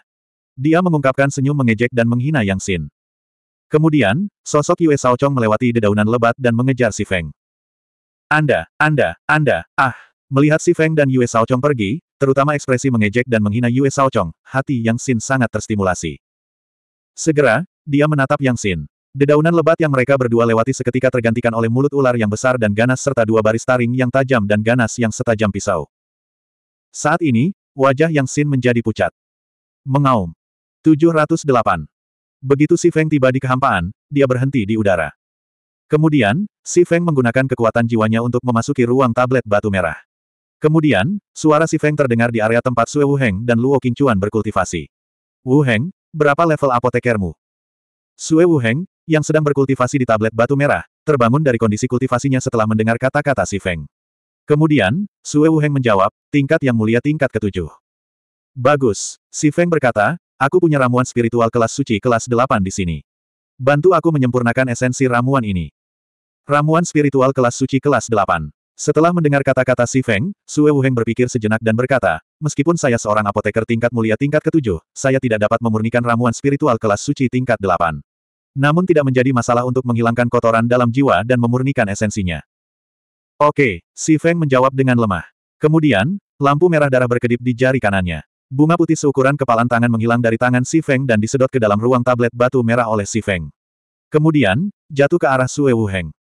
[SPEAKER 1] Dia mengungkapkan senyum mengejek dan menghina Yang Xin. Kemudian, sosok Yue Shaochong melewati dedaunan lebat dan mengejar Si Feng. Anda, Anda, Anda, ah! Melihat Si Feng dan Yue Shaochong pergi, terutama ekspresi mengejek dan menghina Yue Shaochong, hati Yang Xin sangat terstimulasi. Segera, dia menatap Yang Xin. Dedaunan lebat yang mereka berdua lewati seketika tergantikan oleh mulut ular yang besar dan ganas serta dua baris taring yang tajam dan ganas yang setajam pisau. Saat ini, wajah Yang Xin menjadi pucat. Mengaum. 708. Begitu Si Feng tiba di kehampaan, dia berhenti di udara. Kemudian, Si Feng menggunakan kekuatan jiwanya untuk memasuki ruang tablet batu merah. Kemudian, suara Si Feng terdengar di area tempat Sue Wu Heng dan Luo Qingchuan berkultivasi. Wu Heng, berapa level apotekermu? Sue Wu Heng, yang sedang berkultivasi di tablet batu merah, terbangun dari kondisi kultivasinya setelah mendengar kata-kata Si Feng. Kemudian, Sue Wu Heng menjawab, tingkat yang mulia tingkat ketujuh. Bagus, Si Feng berkata, Aku punya ramuan spiritual kelas suci kelas 8 di sini. Bantu aku menyempurnakan esensi ramuan ini. Ramuan spiritual kelas suci kelas 8. Setelah mendengar kata-kata Si Feng, Sue Wuheng berpikir sejenak dan berkata, meskipun saya seorang apoteker tingkat mulia tingkat ketujuh, saya tidak dapat memurnikan ramuan spiritual kelas suci tingkat delapan. Namun tidak menjadi masalah untuk menghilangkan kotoran dalam jiwa dan memurnikan esensinya. Oke, Si Feng menjawab dengan lemah. Kemudian, lampu merah darah berkedip di jari kanannya. Bunga putih seukuran kepalan tangan menghilang dari tangan Si Feng dan disedot ke dalam ruang tablet batu merah oleh Si Feng. Kemudian, jatuh ke arah Sue Wuheng.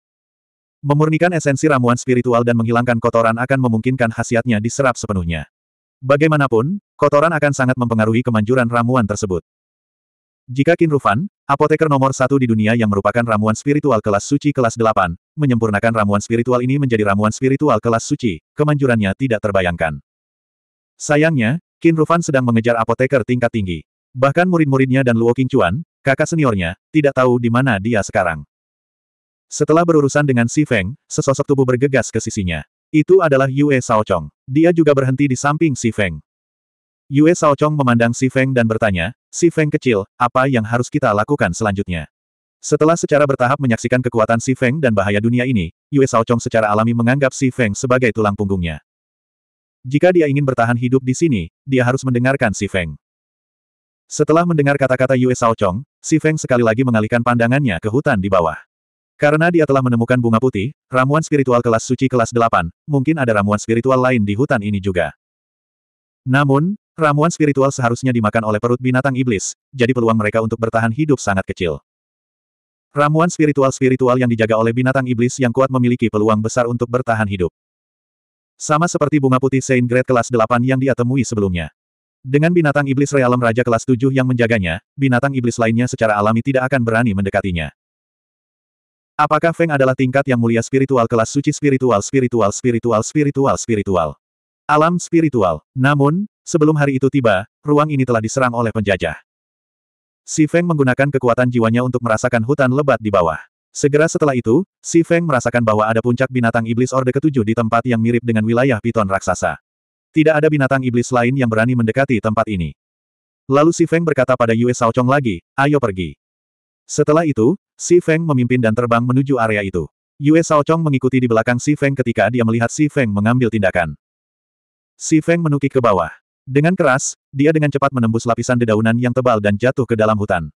[SPEAKER 1] Memurnikan esensi ramuan spiritual dan menghilangkan kotoran akan memungkinkan khasiatnya diserap sepenuhnya. Bagaimanapun, kotoran akan sangat mempengaruhi kemanjuran ramuan tersebut. Jika Qin Rufan, apoteker nomor satu di dunia yang merupakan ramuan spiritual kelas suci kelas delapan, menyempurnakan ramuan spiritual ini menjadi ramuan spiritual kelas suci, kemanjurannya tidak terbayangkan. Sayangnya, Qin Rufan sedang mengejar apoteker tingkat tinggi. Bahkan murid-muridnya dan Luo Qingchuan, kakak seniornya, tidak tahu di mana dia sekarang. Setelah berurusan dengan Si Feng, sesosok tubuh bergegas ke sisinya. Itu adalah Yue Saochong. Dia juga berhenti di samping Si Feng. Yue Saochong memandang Si Feng dan bertanya, Si Feng kecil, apa yang harus kita lakukan selanjutnya? Setelah secara bertahap menyaksikan kekuatan Si Feng dan bahaya dunia ini, Yue Saochong secara alami menganggap Si Feng sebagai tulang punggungnya. Jika dia ingin bertahan hidup di sini, dia harus mendengarkan Si Feng. Setelah mendengar kata-kata Yue Shaochong, Si Feng sekali lagi mengalihkan pandangannya ke hutan di bawah. Karena dia telah menemukan bunga putih, ramuan spiritual kelas suci kelas 8, mungkin ada ramuan spiritual lain di hutan ini juga. Namun, ramuan spiritual seharusnya dimakan oleh perut binatang iblis, jadi peluang mereka untuk bertahan hidup sangat kecil. Ramuan spiritual-spiritual yang dijaga oleh binatang iblis yang kuat memiliki peluang besar untuk bertahan hidup. Sama seperti bunga putih Saint Grade kelas 8 yang dia temui sebelumnya. Dengan binatang iblis realem Raja kelas 7 yang menjaganya, binatang iblis lainnya secara alami tidak akan berani mendekatinya. Apakah Feng adalah tingkat yang mulia spiritual kelas suci spiritual spiritual spiritual spiritual spiritual? Alam spiritual. Namun, sebelum hari itu tiba, ruang ini telah diserang oleh penjajah. Si Feng menggunakan kekuatan jiwanya untuk merasakan hutan lebat di bawah. Segera setelah itu, Si Feng merasakan bahwa ada puncak binatang iblis Orde Ketujuh di tempat yang mirip dengan wilayah piton raksasa. Tidak ada binatang iblis lain yang berani mendekati tempat ini. Lalu Si Feng berkata pada Yue Saochong lagi, ayo pergi. Setelah itu, Si Feng memimpin dan terbang menuju area itu. Yue Saochong mengikuti di belakang Si Feng ketika dia melihat Si Feng mengambil tindakan. Si Feng menukik ke bawah. Dengan keras, dia dengan cepat menembus lapisan dedaunan yang tebal dan jatuh ke dalam hutan.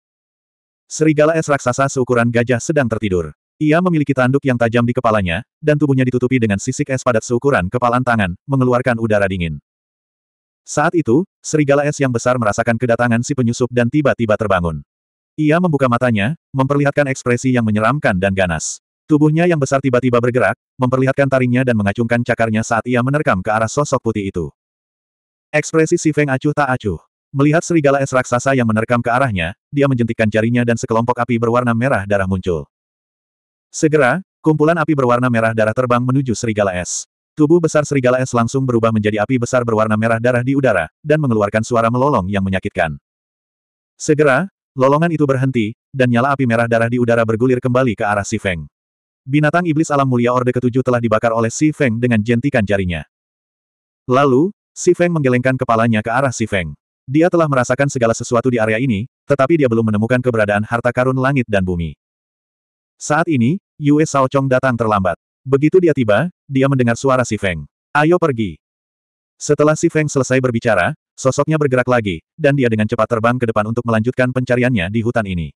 [SPEAKER 1] Serigala es raksasa seukuran gajah sedang tertidur. Ia memiliki tanduk yang tajam di kepalanya, dan tubuhnya ditutupi dengan sisik es padat seukuran kepalan tangan, mengeluarkan udara dingin. Saat itu, serigala es yang besar merasakan kedatangan si penyusup dan tiba-tiba terbangun. Ia membuka matanya, memperlihatkan ekspresi yang menyeramkan dan ganas. Tubuhnya yang besar tiba-tiba bergerak, memperlihatkan taringnya dan mengacungkan cakarnya saat ia menerkam ke arah sosok putih itu. Ekspresi si Feng acuh tak acuh. Melihat serigala es raksasa yang menerkam ke arahnya, dia menjentikkan jarinya dan sekelompok api berwarna merah darah muncul. Segera, kumpulan api berwarna merah darah terbang menuju serigala es. Tubuh besar serigala es langsung berubah menjadi api besar berwarna merah darah di udara, dan mengeluarkan suara melolong yang menyakitkan. Segera, lolongan itu berhenti, dan nyala api merah darah di udara bergulir kembali ke arah Si Feng. Binatang iblis alam mulia Orde Ketujuh telah dibakar oleh Si Feng dengan jentikan jarinya. Lalu, Si Feng menggelengkan kepalanya ke arah Si Feng. Dia telah merasakan segala sesuatu di area ini, tetapi dia belum menemukan keberadaan harta karun langit dan bumi. Saat ini, Yue Shaochong datang terlambat. Begitu dia tiba, dia mendengar suara si Feng. Ayo pergi. Setelah si Feng selesai berbicara, sosoknya bergerak lagi, dan dia dengan cepat terbang ke depan untuk melanjutkan pencariannya di hutan ini.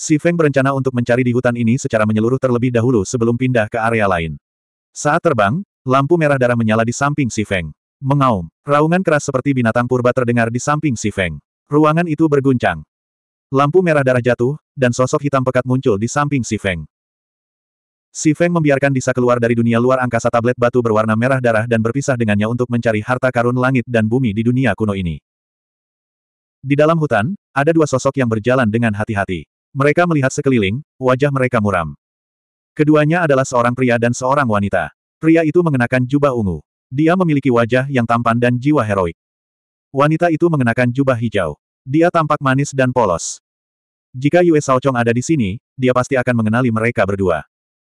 [SPEAKER 1] Si Feng berencana untuk mencari di hutan ini secara menyeluruh terlebih dahulu sebelum pindah ke area lain. Saat terbang, lampu merah darah menyala di samping si Feng. Mengaum. Raungan keras seperti binatang purba terdengar di samping si Feng. Ruangan itu berguncang. Lampu merah darah jatuh, dan sosok hitam pekat muncul di samping si Feng. Si Feng membiarkan Disa keluar dari dunia luar angkasa tablet batu berwarna merah darah dan berpisah dengannya untuk mencari harta karun langit dan bumi di dunia kuno ini. Di dalam hutan, ada dua sosok yang berjalan dengan hati-hati. Mereka melihat sekeliling, wajah mereka muram. Keduanya adalah seorang pria dan seorang wanita. Pria itu mengenakan jubah ungu. Dia memiliki wajah yang tampan dan jiwa heroik. Wanita itu mengenakan jubah hijau. Dia tampak manis dan polos. Jika Yue Saochong ada di sini, dia pasti akan mengenali mereka berdua.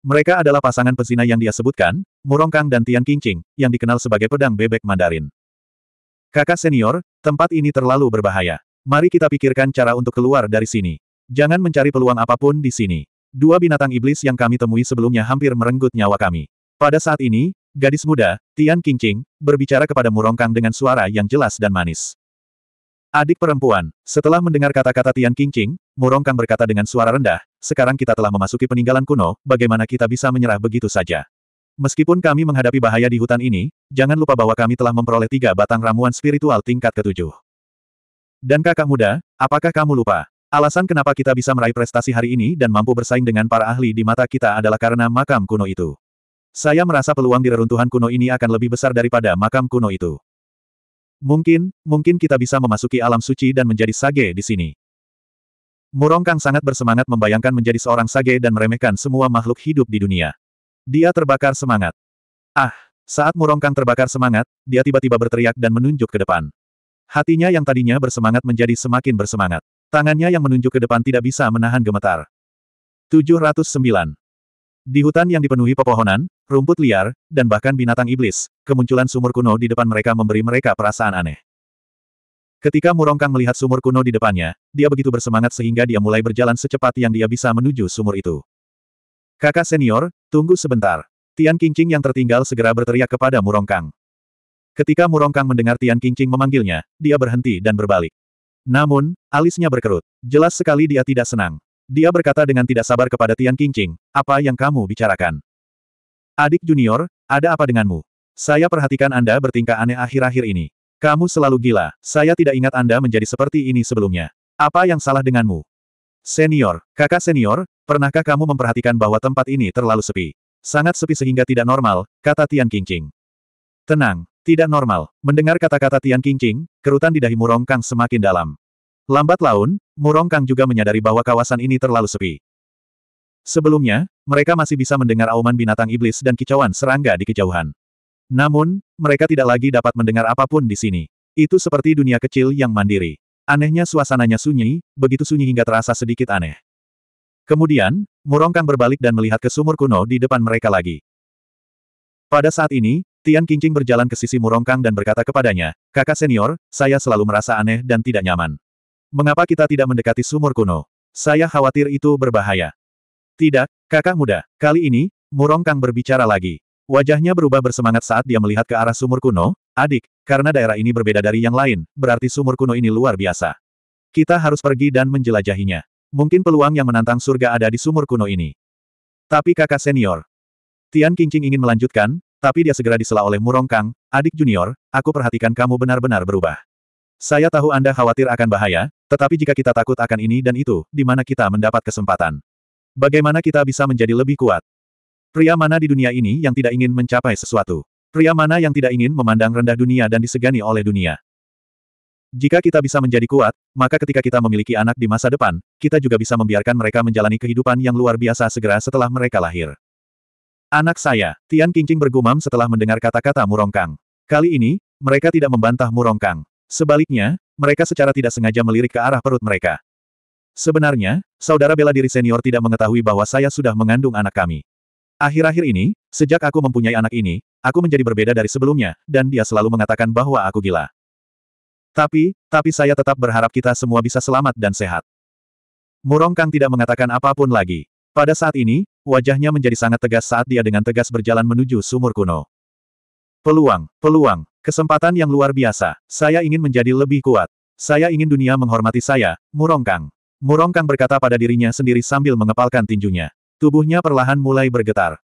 [SPEAKER 1] Mereka adalah pasangan pesina yang dia sebutkan, Murong Kang dan Tian Qingqing, yang dikenal sebagai pedang bebek Mandarin. Kakak senior, tempat ini terlalu berbahaya. Mari kita pikirkan cara untuk keluar dari sini. Jangan mencari peluang apapun di sini. Dua binatang iblis yang kami temui sebelumnya hampir merenggut nyawa kami. Pada saat ini, Gadis muda, Tian Qingqing, berbicara kepada Murongkang dengan suara yang jelas dan manis. Adik perempuan, setelah mendengar kata-kata Tian Qingqing, Murongkang berkata dengan suara rendah, sekarang kita telah memasuki peninggalan kuno, bagaimana kita bisa menyerah begitu saja? Meskipun kami menghadapi bahaya di hutan ini, jangan lupa bahwa kami telah memperoleh tiga batang ramuan spiritual tingkat ketujuh. Dan kakak muda, apakah kamu lupa? Alasan kenapa kita bisa meraih prestasi hari ini dan mampu bersaing dengan para ahli di mata kita adalah karena makam kuno itu. Saya merasa peluang di reruntuhan kuno ini akan lebih besar daripada makam kuno itu. Mungkin, mungkin kita bisa memasuki alam suci dan menjadi sage di sini. Murong Kang sangat bersemangat membayangkan menjadi seorang sage dan meremehkan semua makhluk hidup di dunia. Dia terbakar semangat. Ah, saat Murong Kang terbakar semangat, dia tiba-tiba berteriak dan menunjuk ke depan. Hatinya yang tadinya bersemangat menjadi semakin bersemangat. Tangannya yang menunjuk ke depan tidak bisa menahan gemetar. 709. Di hutan yang dipenuhi pepohonan, rumput liar, dan bahkan binatang iblis, kemunculan sumur kuno di depan mereka memberi mereka perasaan aneh. Ketika Murongkang melihat sumur kuno di depannya, dia begitu bersemangat sehingga dia mulai berjalan secepat yang dia bisa menuju sumur itu. Kakak senior, tunggu sebentar. Tian Qingqing yang tertinggal segera berteriak kepada Murongkang. Ketika Murongkang mendengar Tian Qingqing memanggilnya, dia berhenti dan berbalik. Namun, alisnya berkerut. Jelas sekali dia tidak senang. Dia berkata dengan tidak sabar kepada Tian Qingqing, apa yang kamu bicarakan? Adik junior, ada apa denganmu? Saya perhatikan Anda bertingkah aneh akhir-akhir ini. Kamu selalu gila, saya tidak ingat Anda menjadi seperti ini sebelumnya. Apa yang salah denganmu? Senior, kakak senior, pernahkah kamu memperhatikan bahwa tempat ini terlalu sepi? Sangat sepi sehingga tidak normal, kata Tian Qingqing. Tenang, tidak normal. Mendengar kata-kata Tian Qingqing, kerutan di dahi Murong Kang semakin dalam. Lambat laun, Murong Kang juga menyadari bahwa kawasan ini terlalu sepi. Sebelumnya, mereka masih bisa mendengar auman binatang iblis dan kicauan serangga di kejauhan. Namun, mereka tidak lagi dapat mendengar apapun di sini. Itu seperti dunia kecil yang mandiri. Anehnya suasananya sunyi, begitu sunyi hingga terasa sedikit aneh. Kemudian, Murong Kang berbalik dan melihat ke sumur kuno di depan mereka lagi. Pada saat ini, Tian Kincing berjalan ke sisi Murong Kang dan berkata kepadanya, kakak senior, saya selalu merasa aneh dan tidak nyaman. Mengapa kita tidak mendekati sumur kuno? Saya khawatir itu berbahaya. Tidak, kakak muda. Kali ini, Murong Kang berbicara lagi. Wajahnya berubah bersemangat saat dia melihat ke arah sumur kuno, adik, karena daerah ini berbeda dari yang lain, berarti sumur kuno ini luar biasa. Kita harus pergi dan menjelajahinya. Mungkin peluang yang menantang surga ada di sumur kuno ini. Tapi kakak senior. Tian Qingqing ingin melanjutkan, tapi dia segera disela oleh Murong Kang, adik junior, aku perhatikan kamu benar-benar berubah. Saya tahu Anda khawatir akan bahaya, tetapi jika kita takut akan ini dan itu, di mana kita mendapat kesempatan? Bagaimana kita bisa menjadi lebih kuat? Pria mana di dunia ini yang tidak ingin mencapai sesuatu? Pria mana yang tidak ingin memandang rendah dunia dan disegani oleh dunia? Jika kita bisa menjadi kuat, maka ketika kita memiliki anak di masa depan, kita juga bisa membiarkan mereka menjalani kehidupan yang luar biasa segera setelah mereka lahir. Anak saya, Tian Qingqing bergumam setelah mendengar kata-kata Murongkang. Kali ini, mereka tidak membantah Murongkang. Sebaliknya, mereka secara tidak sengaja melirik ke arah perut mereka. Sebenarnya, saudara bela diri senior tidak mengetahui bahwa saya sudah mengandung anak kami. Akhir-akhir ini, sejak aku mempunyai anak ini, aku menjadi berbeda dari sebelumnya, dan dia selalu mengatakan bahwa aku gila. Tapi, tapi saya tetap berharap kita semua bisa selamat dan sehat. Murong Kang tidak mengatakan apapun lagi. Pada saat ini, wajahnya menjadi sangat tegas saat dia dengan tegas berjalan menuju sumur kuno. Peluang, peluang, Kesempatan yang luar biasa. Saya ingin menjadi lebih kuat. Saya ingin dunia menghormati saya, Murong Kang. Murong Kang berkata pada dirinya sendiri sambil mengepalkan tinjunya. Tubuhnya perlahan mulai bergetar.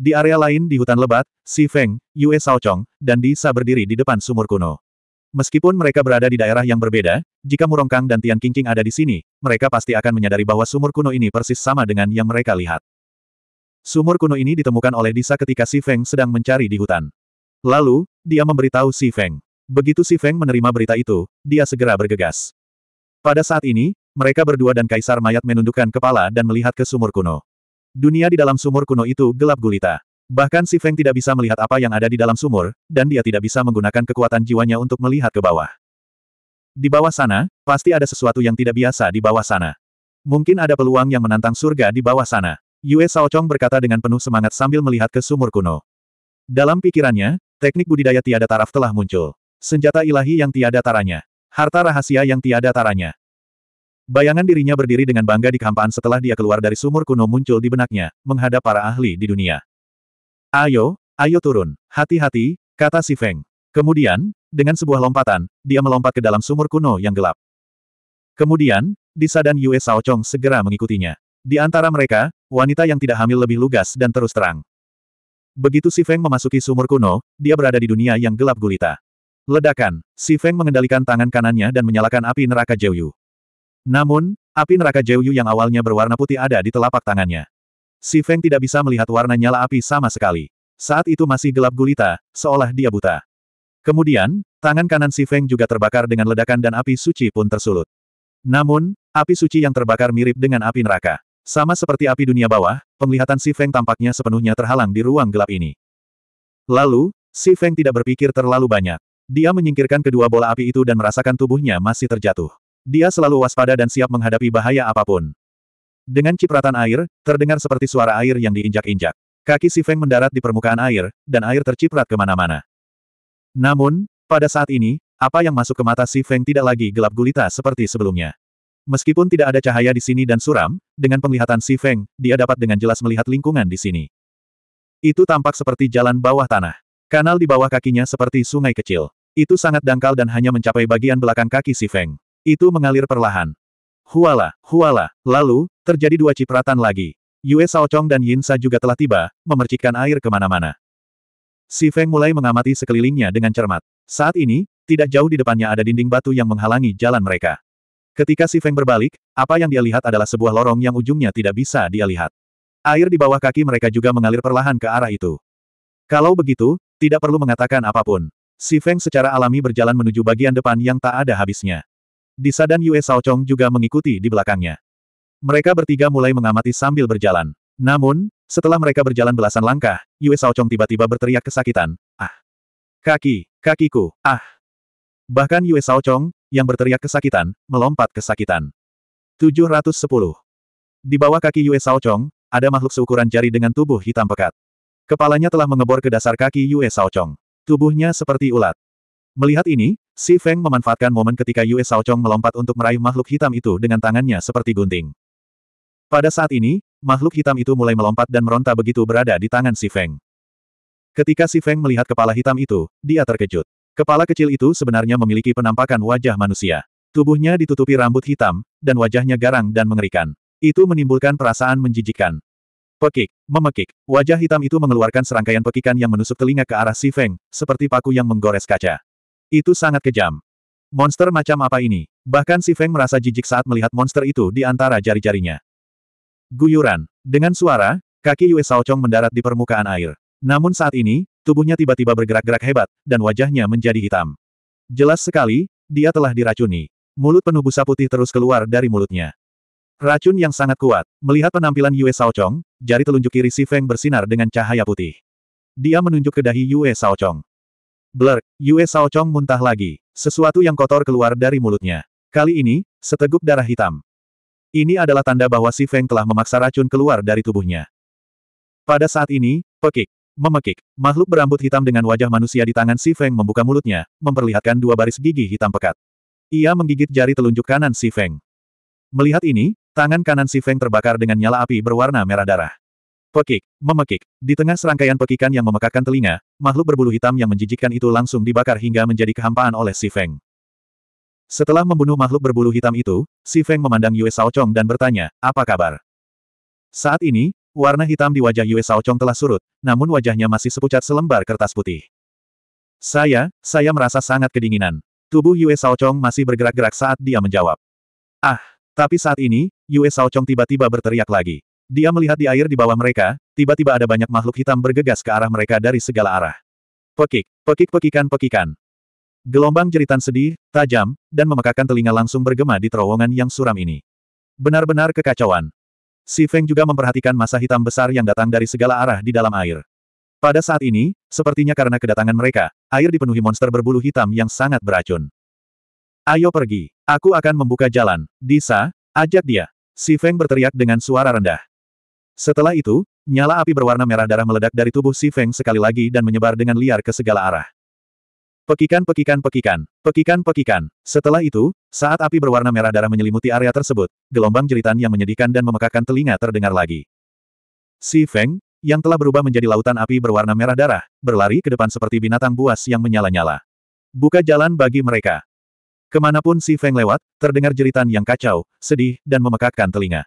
[SPEAKER 1] Di area lain di hutan lebat, Si Feng, Yue Saochong, dan Di Sa berdiri di depan sumur kuno. Meskipun mereka berada di daerah yang berbeda, jika Murongkang dan Tian Qingqing ada di sini, mereka pasti akan menyadari bahwa sumur kuno ini persis sama dengan yang mereka lihat. Sumur kuno ini ditemukan oleh Disa ketika Si Feng sedang mencari di hutan. Lalu, dia memberitahu Si Feng. Begitu Si Feng menerima berita itu, dia segera bergegas. Pada saat ini, mereka berdua dan Kaisar Mayat menundukkan kepala dan melihat ke sumur kuno. Dunia di dalam sumur kuno itu gelap gulita. Bahkan Si Feng tidak bisa melihat apa yang ada di dalam sumur, dan dia tidak bisa menggunakan kekuatan jiwanya untuk melihat ke bawah. Di bawah sana, pasti ada sesuatu yang tidak biasa di bawah sana. Mungkin ada peluang yang menantang surga di bawah sana. Yue Saochong berkata dengan penuh semangat sambil melihat ke sumur kuno. Dalam pikirannya, Teknik budidaya tiada taraf telah muncul. Senjata ilahi yang tiada taranya. Harta rahasia yang tiada taranya. Bayangan dirinya berdiri dengan bangga di kehampaan setelah dia keluar dari sumur kuno muncul di benaknya, menghadap para ahli di dunia. Ayo, ayo turun, hati-hati, kata si Feng. Kemudian, dengan sebuah lompatan, dia melompat ke dalam sumur kuno yang gelap. Kemudian, Disa dan Yue Saochong segera mengikutinya. Di antara mereka, wanita yang tidak hamil lebih lugas dan terus terang. Begitu Si Feng memasuki sumur kuno, dia berada di dunia yang gelap gulita. Ledakan, Si Feng mengendalikan tangan kanannya dan menyalakan api neraka Jeyu. Namun, api neraka Jeyu yang awalnya berwarna putih ada di telapak tangannya. Si Feng tidak bisa melihat warna nyala api sama sekali. Saat itu masih gelap gulita, seolah dia buta. Kemudian, tangan kanan Si Feng juga terbakar dengan ledakan dan api suci pun tersulut. Namun, api suci yang terbakar mirip dengan api neraka. Sama seperti api dunia bawah, Penglihatan Si Feng tampaknya sepenuhnya terhalang di ruang gelap ini. Lalu, Si Feng tidak berpikir terlalu banyak. Dia menyingkirkan kedua bola api itu dan merasakan tubuhnya masih terjatuh. Dia selalu waspada dan siap menghadapi bahaya apapun. Dengan cipratan air, terdengar seperti suara air yang diinjak-injak. Kaki Si Feng mendarat di permukaan air, dan air terciprat kemana-mana. Namun, pada saat ini, apa yang masuk ke mata Si Feng tidak lagi gelap gulita seperti sebelumnya. Meskipun tidak ada cahaya di sini dan suram, dengan penglihatan Si Feng, dia dapat dengan jelas melihat lingkungan di sini. Itu tampak seperti jalan bawah tanah. Kanal di bawah kakinya seperti sungai kecil. Itu sangat dangkal dan hanya mencapai bagian belakang kaki Si Feng. Itu mengalir perlahan. Huala, huala, lalu, terjadi dua cipratan lagi. Yue Saochong dan Yin Sa juga telah tiba, memercikkan air kemana-mana. Si Feng mulai mengamati sekelilingnya dengan cermat. Saat ini, tidak jauh di depannya ada dinding batu yang menghalangi jalan mereka. Ketika Si Feng berbalik, apa yang dia lihat adalah sebuah lorong yang ujungnya tidak bisa dia lihat. Air di bawah kaki mereka juga mengalir perlahan ke arah itu. Kalau begitu, tidak perlu mengatakan apapun. Si Feng secara alami berjalan menuju bagian depan yang tak ada habisnya. Disa dan Yue Saochong juga mengikuti di belakangnya. Mereka bertiga mulai mengamati sambil berjalan. Namun, setelah mereka berjalan belasan langkah, Yue Saochong tiba-tiba berteriak kesakitan. Ah! Kaki! Kakiku! Ah! Bahkan Yue Saochong, yang berteriak kesakitan, melompat kesakitan. 710. Di bawah kaki Yue Chong, ada makhluk seukuran jari dengan tubuh hitam pekat. Kepalanya telah mengebor ke dasar kaki Yue Chong. Tubuhnya seperti ulat. Melihat ini, Si Feng memanfaatkan momen ketika Yue Chong melompat untuk meraih makhluk hitam itu dengan tangannya seperti gunting. Pada saat ini, makhluk hitam itu mulai melompat dan meronta begitu berada di tangan Si Feng. Ketika Si Feng melihat kepala hitam itu, dia terkejut. Kepala kecil itu sebenarnya memiliki penampakan wajah manusia. Tubuhnya ditutupi rambut hitam, dan wajahnya garang dan mengerikan. Itu menimbulkan perasaan menjijikan. Pekik, memekik, wajah hitam itu mengeluarkan serangkaian pekikan yang menusuk telinga ke arah Si Feng, seperti paku yang menggores kaca. Itu sangat kejam. Monster macam apa ini? Bahkan Si Feng merasa jijik saat melihat monster itu di antara jari-jarinya. Guyuran. Dengan suara, kaki Yue Saochong mendarat di permukaan air. Namun saat ini, tubuhnya tiba-tiba bergerak-gerak hebat, dan wajahnya menjadi hitam. Jelas sekali, dia telah diracuni. Mulut penuh busa putih terus keluar dari mulutnya. Racun yang sangat kuat. Melihat penampilan Yue Shaochong, jari telunjuk kiri Si Feng bersinar dengan cahaya putih. Dia menunjuk ke dahi Yue Shaochong. Blur. Yue Shaochong muntah lagi. Sesuatu yang kotor keluar dari mulutnya. Kali ini, seteguk darah hitam. Ini adalah tanda bahwa Si Feng telah memaksa racun keluar dari tubuhnya. Pada saat ini, pekik, Memekik, makhluk berambut hitam dengan wajah manusia di tangan Si Feng membuka mulutnya, memperlihatkan dua baris gigi hitam pekat. Ia menggigit jari telunjuk kanan Si Feng. Melihat ini, tangan kanan Si Feng terbakar dengan nyala api berwarna merah darah. Pekik, memekik. Di tengah serangkaian pekikan yang memekakkan telinga, makhluk berbulu hitam yang menjijikkan itu langsung dibakar hingga menjadi kehampaan oleh Si Feng. Setelah membunuh makhluk berbulu hitam itu, Si Feng memandang Yue Saochong dan bertanya, apa kabar? Saat ini, Warna hitam di wajah Yue Saochong telah surut, namun wajahnya masih sepucat selembar kertas putih. Saya, saya merasa sangat kedinginan. Tubuh Yue Saochong masih bergerak-gerak saat dia menjawab. Ah, tapi saat ini, Yue Saochong tiba-tiba berteriak lagi. Dia melihat di air di bawah mereka, tiba-tiba ada banyak makhluk hitam bergegas ke arah mereka dari segala arah. Pekik, pekik-pekikan-pekikan. Gelombang jeritan sedih, tajam, dan memekakan telinga langsung bergema di terowongan yang suram ini. Benar-benar kekacauan. Si Feng juga memperhatikan masa hitam besar yang datang dari segala arah di dalam air. Pada saat ini, sepertinya karena kedatangan mereka, air dipenuhi monster berbulu hitam yang sangat beracun. Ayo pergi, aku akan membuka jalan, Disa, ajak dia. Si Feng berteriak dengan suara rendah. Setelah itu, nyala api berwarna merah darah meledak dari tubuh Si Feng sekali lagi dan menyebar dengan liar ke segala arah. Pekikan-pekikan pekikan, pekikan-pekikan. Setelah itu, saat api berwarna merah darah menyelimuti area tersebut, gelombang jeritan yang menyedihkan dan memekakkan telinga terdengar lagi. Si Feng, yang telah berubah menjadi lautan api berwarna merah darah, berlari ke depan seperti binatang buas yang menyala-nyala. Buka jalan bagi mereka. Kemanapun si Feng lewat, terdengar jeritan yang kacau, sedih, dan memekakkan telinga.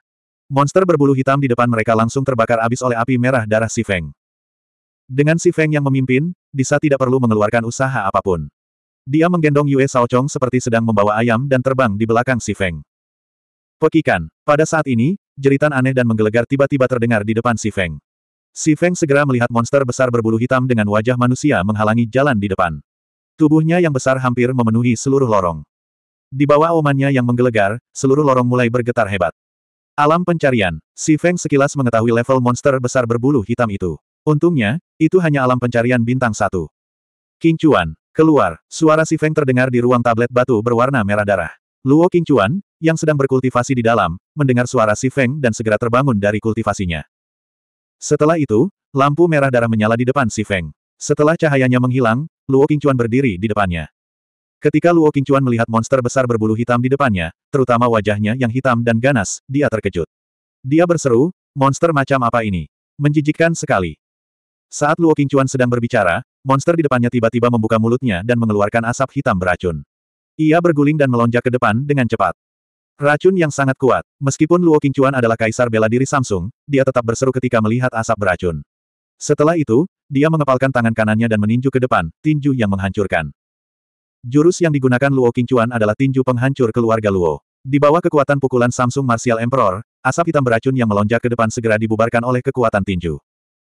[SPEAKER 1] Monster berbulu hitam di depan mereka langsung terbakar abis oleh api merah darah si Feng. Dengan si Feng yang memimpin, Disa tidak perlu mengeluarkan usaha apapun. Dia menggendong Yue Saocong seperti sedang membawa ayam dan terbang di belakang si Feng. Pekikan. Pada saat ini, jeritan aneh dan menggelegar tiba-tiba terdengar di depan si Feng. Si Feng segera melihat monster besar berbulu hitam dengan wajah manusia menghalangi jalan di depan. Tubuhnya yang besar hampir memenuhi seluruh lorong. Di bawah omannya yang menggelegar, seluruh lorong mulai bergetar hebat. Alam pencarian, si Feng sekilas mengetahui level monster besar berbulu hitam itu. Untungnya, itu hanya alam pencarian bintang satu. King keluar, suara si Feng terdengar di ruang tablet batu berwarna merah darah. Luo King yang sedang berkultivasi di dalam, mendengar suara si Feng dan segera terbangun dari kultivasinya. Setelah itu, lampu merah darah menyala di depan si Feng. Setelah cahayanya menghilang, Luo King berdiri di depannya. Ketika Luo King melihat monster besar berbulu hitam di depannya, terutama wajahnya yang hitam dan ganas, dia terkejut. Dia berseru, monster macam apa ini? Menjijikkan sekali. Saat Luo Qingchuan sedang berbicara, monster di depannya tiba-tiba membuka mulutnya dan mengeluarkan asap hitam beracun. Ia berguling dan melonjak ke depan dengan cepat. Racun yang sangat kuat. Meskipun Luo Qingchuan adalah kaisar bela diri Samsung, dia tetap berseru ketika melihat asap beracun. Setelah itu, dia mengepalkan tangan kanannya dan meninju ke depan, tinju yang menghancurkan. Jurus yang digunakan Luo Qingchuan adalah tinju penghancur keluarga Luo. Di bawah kekuatan pukulan Samsung Martial Emperor, asap hitam beracun yang melonjak ke depan segera dibubarkan oleh kekuatan tinju.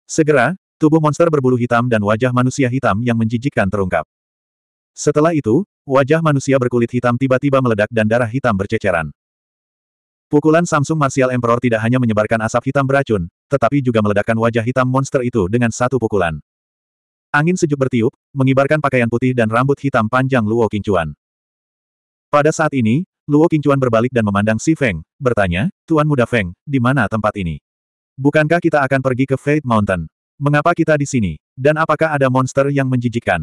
[SPEAKER 1] Segera, Tubuh monster berbulu hitam dan wajah manusia hitam yang menjijikkan terungkap. Setelah itu, wajah manusia berkulit hitam tiba-tiba meledak dan darah hitam berceceran. Pukulan Samsung Martial Emperor tidak hanya menyebarkan asap hitam beracun, tetapi juga meledakkan wajah hitam monster itu dengan satu pukulan. Angin sejuk bertiup, mengibarkan pakaian putih dan rambut hitam panjang Luo Qingchuan. Pada saat ini, Luo Qingchuan berbalik dan memandang Si Feng, bertanya, Tuan Muda Feng, di mana tempat ini? Bukankah kita akan pergi ke Fate Mountain? Mengapa kita di sini? Dan apakah ada monster yang menjijikkan?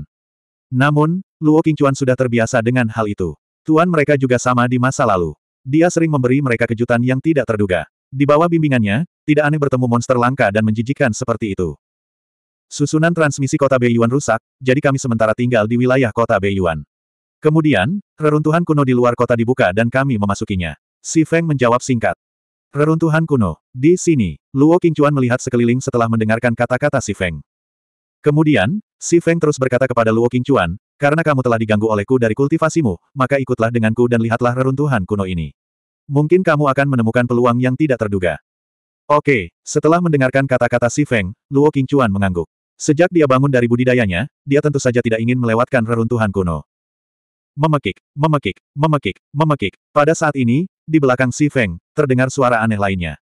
[SPEAKER 1] Namun, Luo Qingchuan sudah terbiasa dengan hal itu. Tuan mereka juga sama di masa lalu. Dia sering memberi mereka kejutan yang tidak terduga. Di bawah bimbingannya, tidak aneh bertemu monster langka dan menjijikkan seperti itu. Susunan transmisi kota Beiyuan rusak, jadi kami sementara tinggal di wilayah kota Beiyuan. Kemudian, reruntuhan kuno di luar kota dibuka dan kami memasukinya. Si Feng menjawab singkat. Reruntuhan kuno, di sini. Luo Qingchuan melihat sekeliling setelah mendengarkan kata-kata Si Feng. Kemudian, Si Feng terus berkata kepada Luo Qingchuan, karena kamu telah diganggu olehku dari kultivasimu, maka ikutlah denganku dan lihatlah reruntuhan kuno ini. Mungkin kamu akan menemukan peluang yang tidak terduga. Oke, setelah mendengarkan kata-kata Si Feng, Luo Qingchuan mengangguk. Sejak dia bangun dari budidayanya, dia tentu saja tidak ingin melewatkan reruntuhan kuno. Memekik, memekik, memekik, memekik. Pada saat ini, di belakang Si Feng, terdengar suara aneh lainnya.